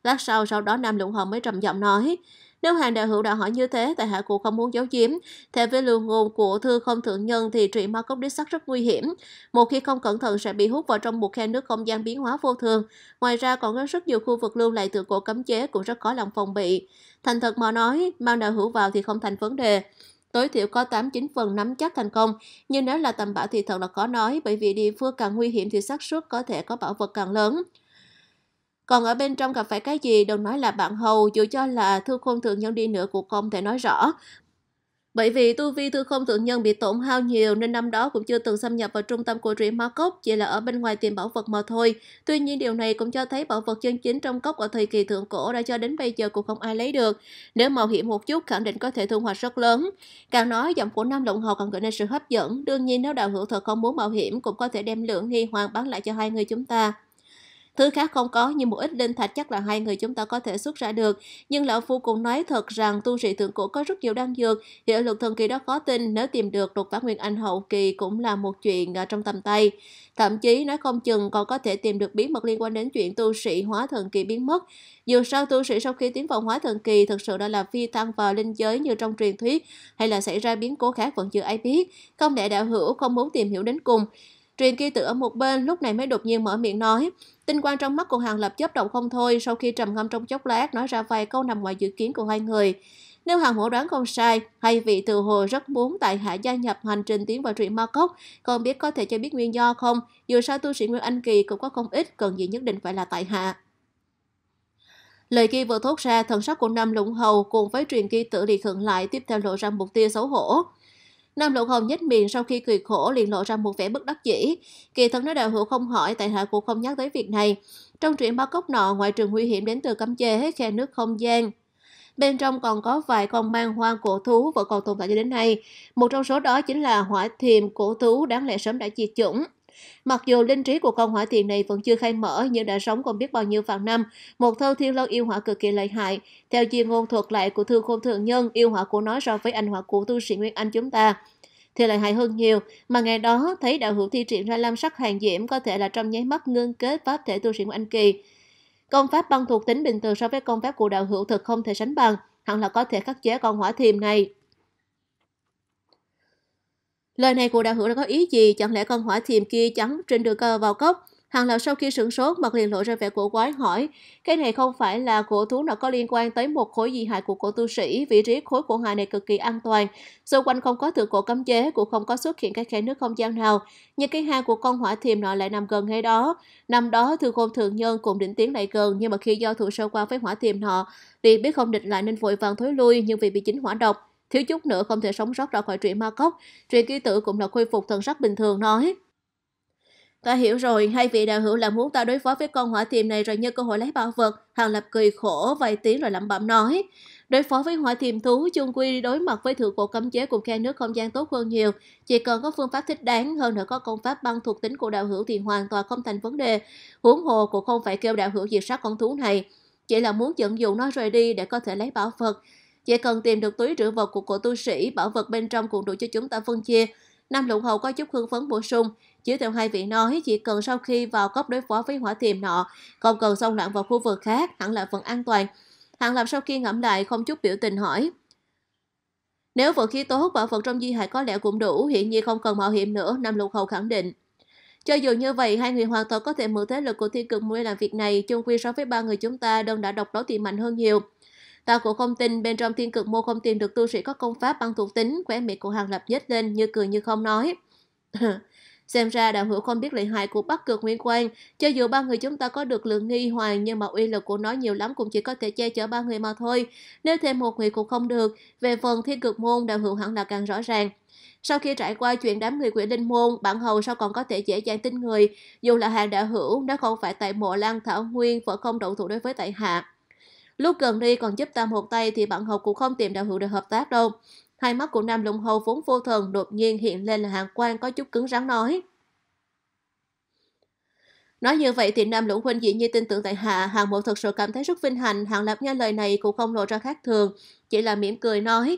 Lát sau, sau đó Nam Lụng Hậu mới trầm giọng nói, nếu hàng đại hữu đã hỏi như thế, tại hạ cũng không muốn giấu giếm. Theo với lưu nguồn của thư không thượng nhân thì truyện ma cốc đích sắc rất nguy hiểm. Một khi không cẩn thận sẽ bị hút vào trong một khe nước không gian biến hóa vô thường. Ngoài ra còn có rất nhiều khu vực lưu lại từ cổ cấm chế cũng rất khó lòng phòng bị. Thành thật mà nói, mang đại hữu vào thì không thành vấn đề tối thiểu có 8-9 phần nắm chắc thành công. Nhưng nếu là tầm bảo thì thật là khó nói, bởi vì địa phương càng nguy hiểm thì xác suất có thể có bảo vật càng lớn. Còn ở bên trong gặp phải cái gì đừng nói là bạn hầu dù cho là thư không thượng nhân đi nữa cũng không thể nói rõ. Bởi vì tu vi thư không thượng nhân bị tổn hao nhiều nên năm đó cũng chưa từng xâm nhập vào trung tâm của ma Markov, chỉ là ở bên ngoài tìm bảo vật mà thôi. Tuy nhiên điều này cũng cho thấy bảo vật chân chính trong cốc ở thời kỳ thượng cổ đã cho đến bây giờ cũng không ai lấy được. Nếu mạo hiểm một chút khẳng định có thể thu hoạch rất lớn. Càng nói giọng của Nam Động Hồ còn gợi nên sự hấp dẫn. Đương nhiên nếu đạo hữu thật không muốn mạo hiểm cũng có thể đem lượng nghi hoàng bán lại cho hai người chúng ta. Thứ khác không có nhưng một ít linh thạch chắc là hai người chúng ta có thể xuất ra được. Nhưng lão phu cũng nói thật rằng tu sĩ thượng cổ có rất nhiều đan dược, hiệu lực thần kỳ đó khó tin nếu tìm được đột phá nguyên anh hậu kỳ cũng là một chuyện trong tầm tay. Thậm chí nói không chừng còn có thể tìm được bí mật liên quan đến chuyện tu sĩ hóa thần kỳ biến mất. Dù sao tu sĩ sau khi tiến vào hóa thần kỳ thực sự đã là phi thăng vào linh giới như trong truyền thuyết hay là xảy ra biến cố khác vẫn chưa ai biết. Không lẽ đạo hữu không muốn tìm hiểu đến cùng? Truyền kia Tử ở một bên lúc này mới đột nhiên mở miệng nói. Tinh quan trong mắt của Hàng Lập chớp động không thôi sau khi trầm ngâm trong chốc lát nói ra vài câu nằm ngoài dự kiến của hai người. Nếu Hàng Mổ đoán không sai, hay vị từ hồ rất muốn tại hạ gia nhập hành trình tiến vào truyện ma cốc, còn biết có thể cho biết nguyên do không? Dù sao tu sĩ Nguyên Anh Kỳ cũng có không ít, cần gì nhất định phải là tại hạ. Lời kia vừa thốt ra, thần sắc của Nam Lũng Hầu cùng với truyền kia tự liền khựng lại tiếp theo lộ ra mục tiêu xấu hổ. Nam Lục Hồng nhếch miệng sau khi cười khổ liền lộ ra một vẻ bất đắc dĩ. Kỳ thật nói đạo hữu không hỏi, tại hạ cũng không nhắc tới việc này. Trong truyện báo cốc nọ, ngoại trừ nguy hiểm đến từ cấm chế, hết khe nước không gian, bên trong còn có vài con mang hoang cổ thú vẫn còn tồn tại cho đến nay. Một trong số đó chính là hỏa thiềm cổ thú đáng lẽ sớm đã diệt chủng. Mặc dù linh trí của con hỏa tiền này vẫn chưa khai mở nhưng đã sống còn biết bao nhiêu vạn năm, một thơ thiên lâu yêu hỏa cực kỳ lợi hại. Theo chuyên ngôn thuật lại của thư khôn thượng nhân, yêu hỏa của nó so với anh hỏa của tu sĩ Nguyên Anh chúng ta thì lợi hại hơn nhiều, mà ngày đó thấy đạo hữu thi triển ra lam sắc hàng diễm có thể là trong nháy mắt ngưng kết pháp thể tu sĩ của anh kỳ. Công pháp băng thuộc tính bình thường so với công pháp của đạo hữu thực không thể sánh bằng, hẳn là có thể khắc chế con hỏa thiềm này. Lời này của đạo hữu đã có ý gì? Chẳng lẽ con hỏa thiềm kia chắn trên đường cơ vào cốc? Hàng lập sau khi sửng sốt, mặt liền lộ ra vẻ cổ quái hỏi, cái này không phải là cổ thú nào có liên quan tới một khối di hại của cổ tu sĩ, vị trí khối cổ hài này cực kỳ an toàn. Xung quanh không có thượng cổ cấm chế, cũng không có xuất hiện các khe nước không gian nào, nhưng cái hang của con hỏa thiềm nọ lại nằm gần ngay đó. Năm đó, thư côn thường nhân cùng đỉnh tiến lại gần, nhưng mà khi do thủ sâu qua với hỏa thiềm nọ, vì biết không địch lại nên vội vàng thối lui, nhưng vì bị chính hỏa độc, Thiếu chút nữa không thể sống sót ra khỏi truyện ma cốc, truyện ký tự cũng là khôi phục thần sắc bình thường nói. Ta hiểu rồi, hai vị đạo hữu là muốn ta đối phó với con hỏa thiềm này rồi như cơ hội lấy bảo vật. Hàng Lập cười khổ vài tiếng rồi lẩm bẩm nói. Đối phó với hỏa thiềm thú, chung quy đối mặt với thượng cổ cấm chế cùng khe nước không gian tốt hơn nhiều. Chỉ cần có phương pháp thích đáng, hơn nữa có công pháp băng thuộc tính của đạo hữu thì hoàn toàn không thành vấn đề. Huống hồ cũng không phải kêu đạo hữu diệt sát con thú này. Chỉ là muốn dẫn dụ nó rời đi để có thể lấy bảo vật. Chỉ cần tìm được túi rửa vật của cổ tu sĩ, bảo vật bên trong cũng đủ cho chúng ta phân chia. Nam Lũng Hầu có chút hương phấn bổ sung. chỉ thượng hai vị nói chỉ cần sau khi vào cốc đối phó với hỏa tiềm nọ, không cần xông loạn vào khu vực khác, hẳn là phần an toàn. Hạng Lập sau khi ngẫm lại không chút biểu tình hỏi. Nếu vật khí tốt, bảo vật trong di hại có lẽ cũng đủ, hiện nhiên không cần mạo hiểm nữa, Nam Lục Hầu khẳng định. Cho dù như vậy, hai người hoàn toàn có thể mượn thế lực của thiên cực muôn làm việc này, chung quy so với ba người chúng ta đơn đã độc đấu thì mạnh hơn nhiều. Ta cũng không tin bên trong thiên cực môn không tìm được tu sĩ có công pháp băng thuộc tính, khóe miệng của Hàng Lập nhếch lên như cười như không nói. Xem ra đạo hữu không biết lợi hại của Bắc Cực Nguyên quan. cho dù ba người chúng ta có được lượng nghi hoàng nhưng mà uy lực của nó nhiều lắm cũng chỉ có thể che chở ba người mà thôi, nếu thêm một người cũng không được, về phần thiên cực môn đạo hữu hẳn là càng rõ ràng. Sau khi trải qua chuyện đám người quỷ linh môn, bạn hầu sao còn có thể dễ dàng tin người, dù là hàng đạo hữu, nó không phải tại mộ lan thảo nguyên vẫn không động thủ đối với tại hạ. Lúc gần đi còn giúp ta một tay thì bạn học cũng không tìm đạo hữu để hợp tác đâu. Hai mắt của Nam Lũng Hầu vốn vô thần đột nhiên hiện lên là hàng quan có chút cứng rắn nói. Nói như vậy thì Nam Lũng Huynh dĩ nhiên tin tưởng tại hạ, Hàng Mộ thật sự cảm thấy rất vinh hạnh, Hàng Lạp nghe lời này cũng không lộ ra khác thường, chỉ là mỉm cười nói.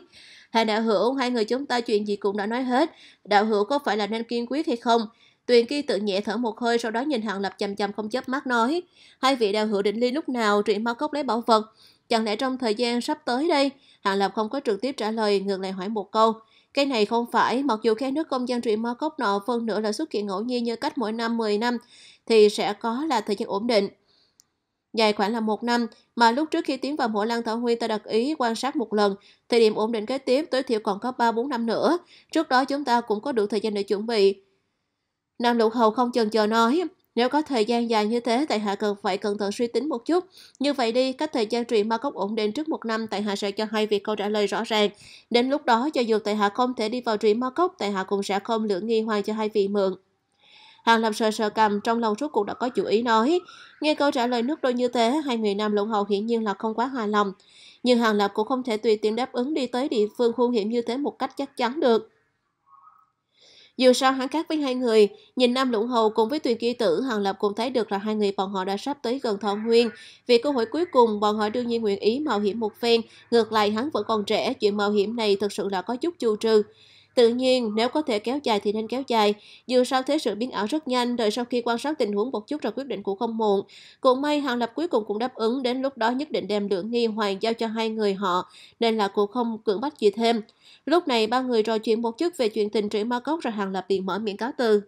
Hàng đạo hữu, hai người chúng ta chuyện gì cũng đã nói hết, đạo hữu có phải là nên kiên quyết hay không? Tuyền Ki tự nhẹ thở một hơi sau đó nhìn Hàng Lập chầm chầm không chớp mắt nói. Hai vị đạo hữu định ly lúc nào truyện mau cốc lấy bảo vật. Chẳng lẽ trong thời gian sắp tới đây, Hàng Lập không có trực tiếp trả lời ngược lại hỏi một câu. Cái này không phải, mặc dù khe nước công dân truyện ma cốc nọ phân nửa là xuất hiện ngẫu nhiên như cách mỗi năm 10 năm, thì sẽ có là thời gian ổn định. Dài khoảng là một năm, mà lúc trước khi tiến vào mỗi lăng thảo Huy ta đặc ý quan sát một lần, thời điểm ổn định kế tiếp tối thiểu còn có 3-4 năm nữa. Trước đó chúng ta cũng có đủ thời gian để chuẩn bị. Nam Lục Hầu không chần chờ nói, nếu có thời gian dài như thế, tại hạ cần phải cẩn thận suy tính một chút. Như vậy đi, cách thời gian truyện ma cốc ổn định trước một năm, tại hạ sẽ cho hai việc câu trả lời rõ ràng. Đến lúc đó, cho dù tại hạ không thể đi vào truyện ma cốc, tại hạ cũng sẽ không lưỡng nghi hoàng cho hai vị mượn. Hàng làm sờ sờ cầm, trong lòng rốt cuộc đã có chủ ý nói. Nghe câu trả lời nước đôi như thế, hai người nam lộn hầu hiển nhiên là không quá hài lòng. Nhưng Hàng Lập cũng không thể tùy tiện đáp ứng đi tới địa phương hung hiểm như thế một cách chắc chắn được. Dù sao hắn khác với hai người, nhìn Nam Lũng Hầu cùng với tuyền Kỳ Tử Hàng Lập cũng thấy được là hai người bọn họ đã sắp tới gần thọ nguyên. Vì cơ hội cuối cùng, bọn họ đương nhiên nguyện ý mạo hiểm một phen, ngược lại hắn vẫn còn trẻ, chuyện mạo hiểm này thực sự là có chút chu trừ. Tự nhiên, nếu có thể kéo dài thì nên kéo dài. Dù sao thế sự biến ảo rất nhanh, đợi sau khi quan sát tình huống một chút rồi quyết định cũng không muộn. Cũng may Hàng Lập cuối cùng cũng đáp ứng, đến lúc đó nhất định đem lượng nghi hoàng giao cho hai người họ, nên là cô không cưỡng bách gì thêm. Lúc này ba người trò chuyện một chút về chuyện tình trĩ ma cốc rồi Hàng Lập liền mở miệng cáo từ.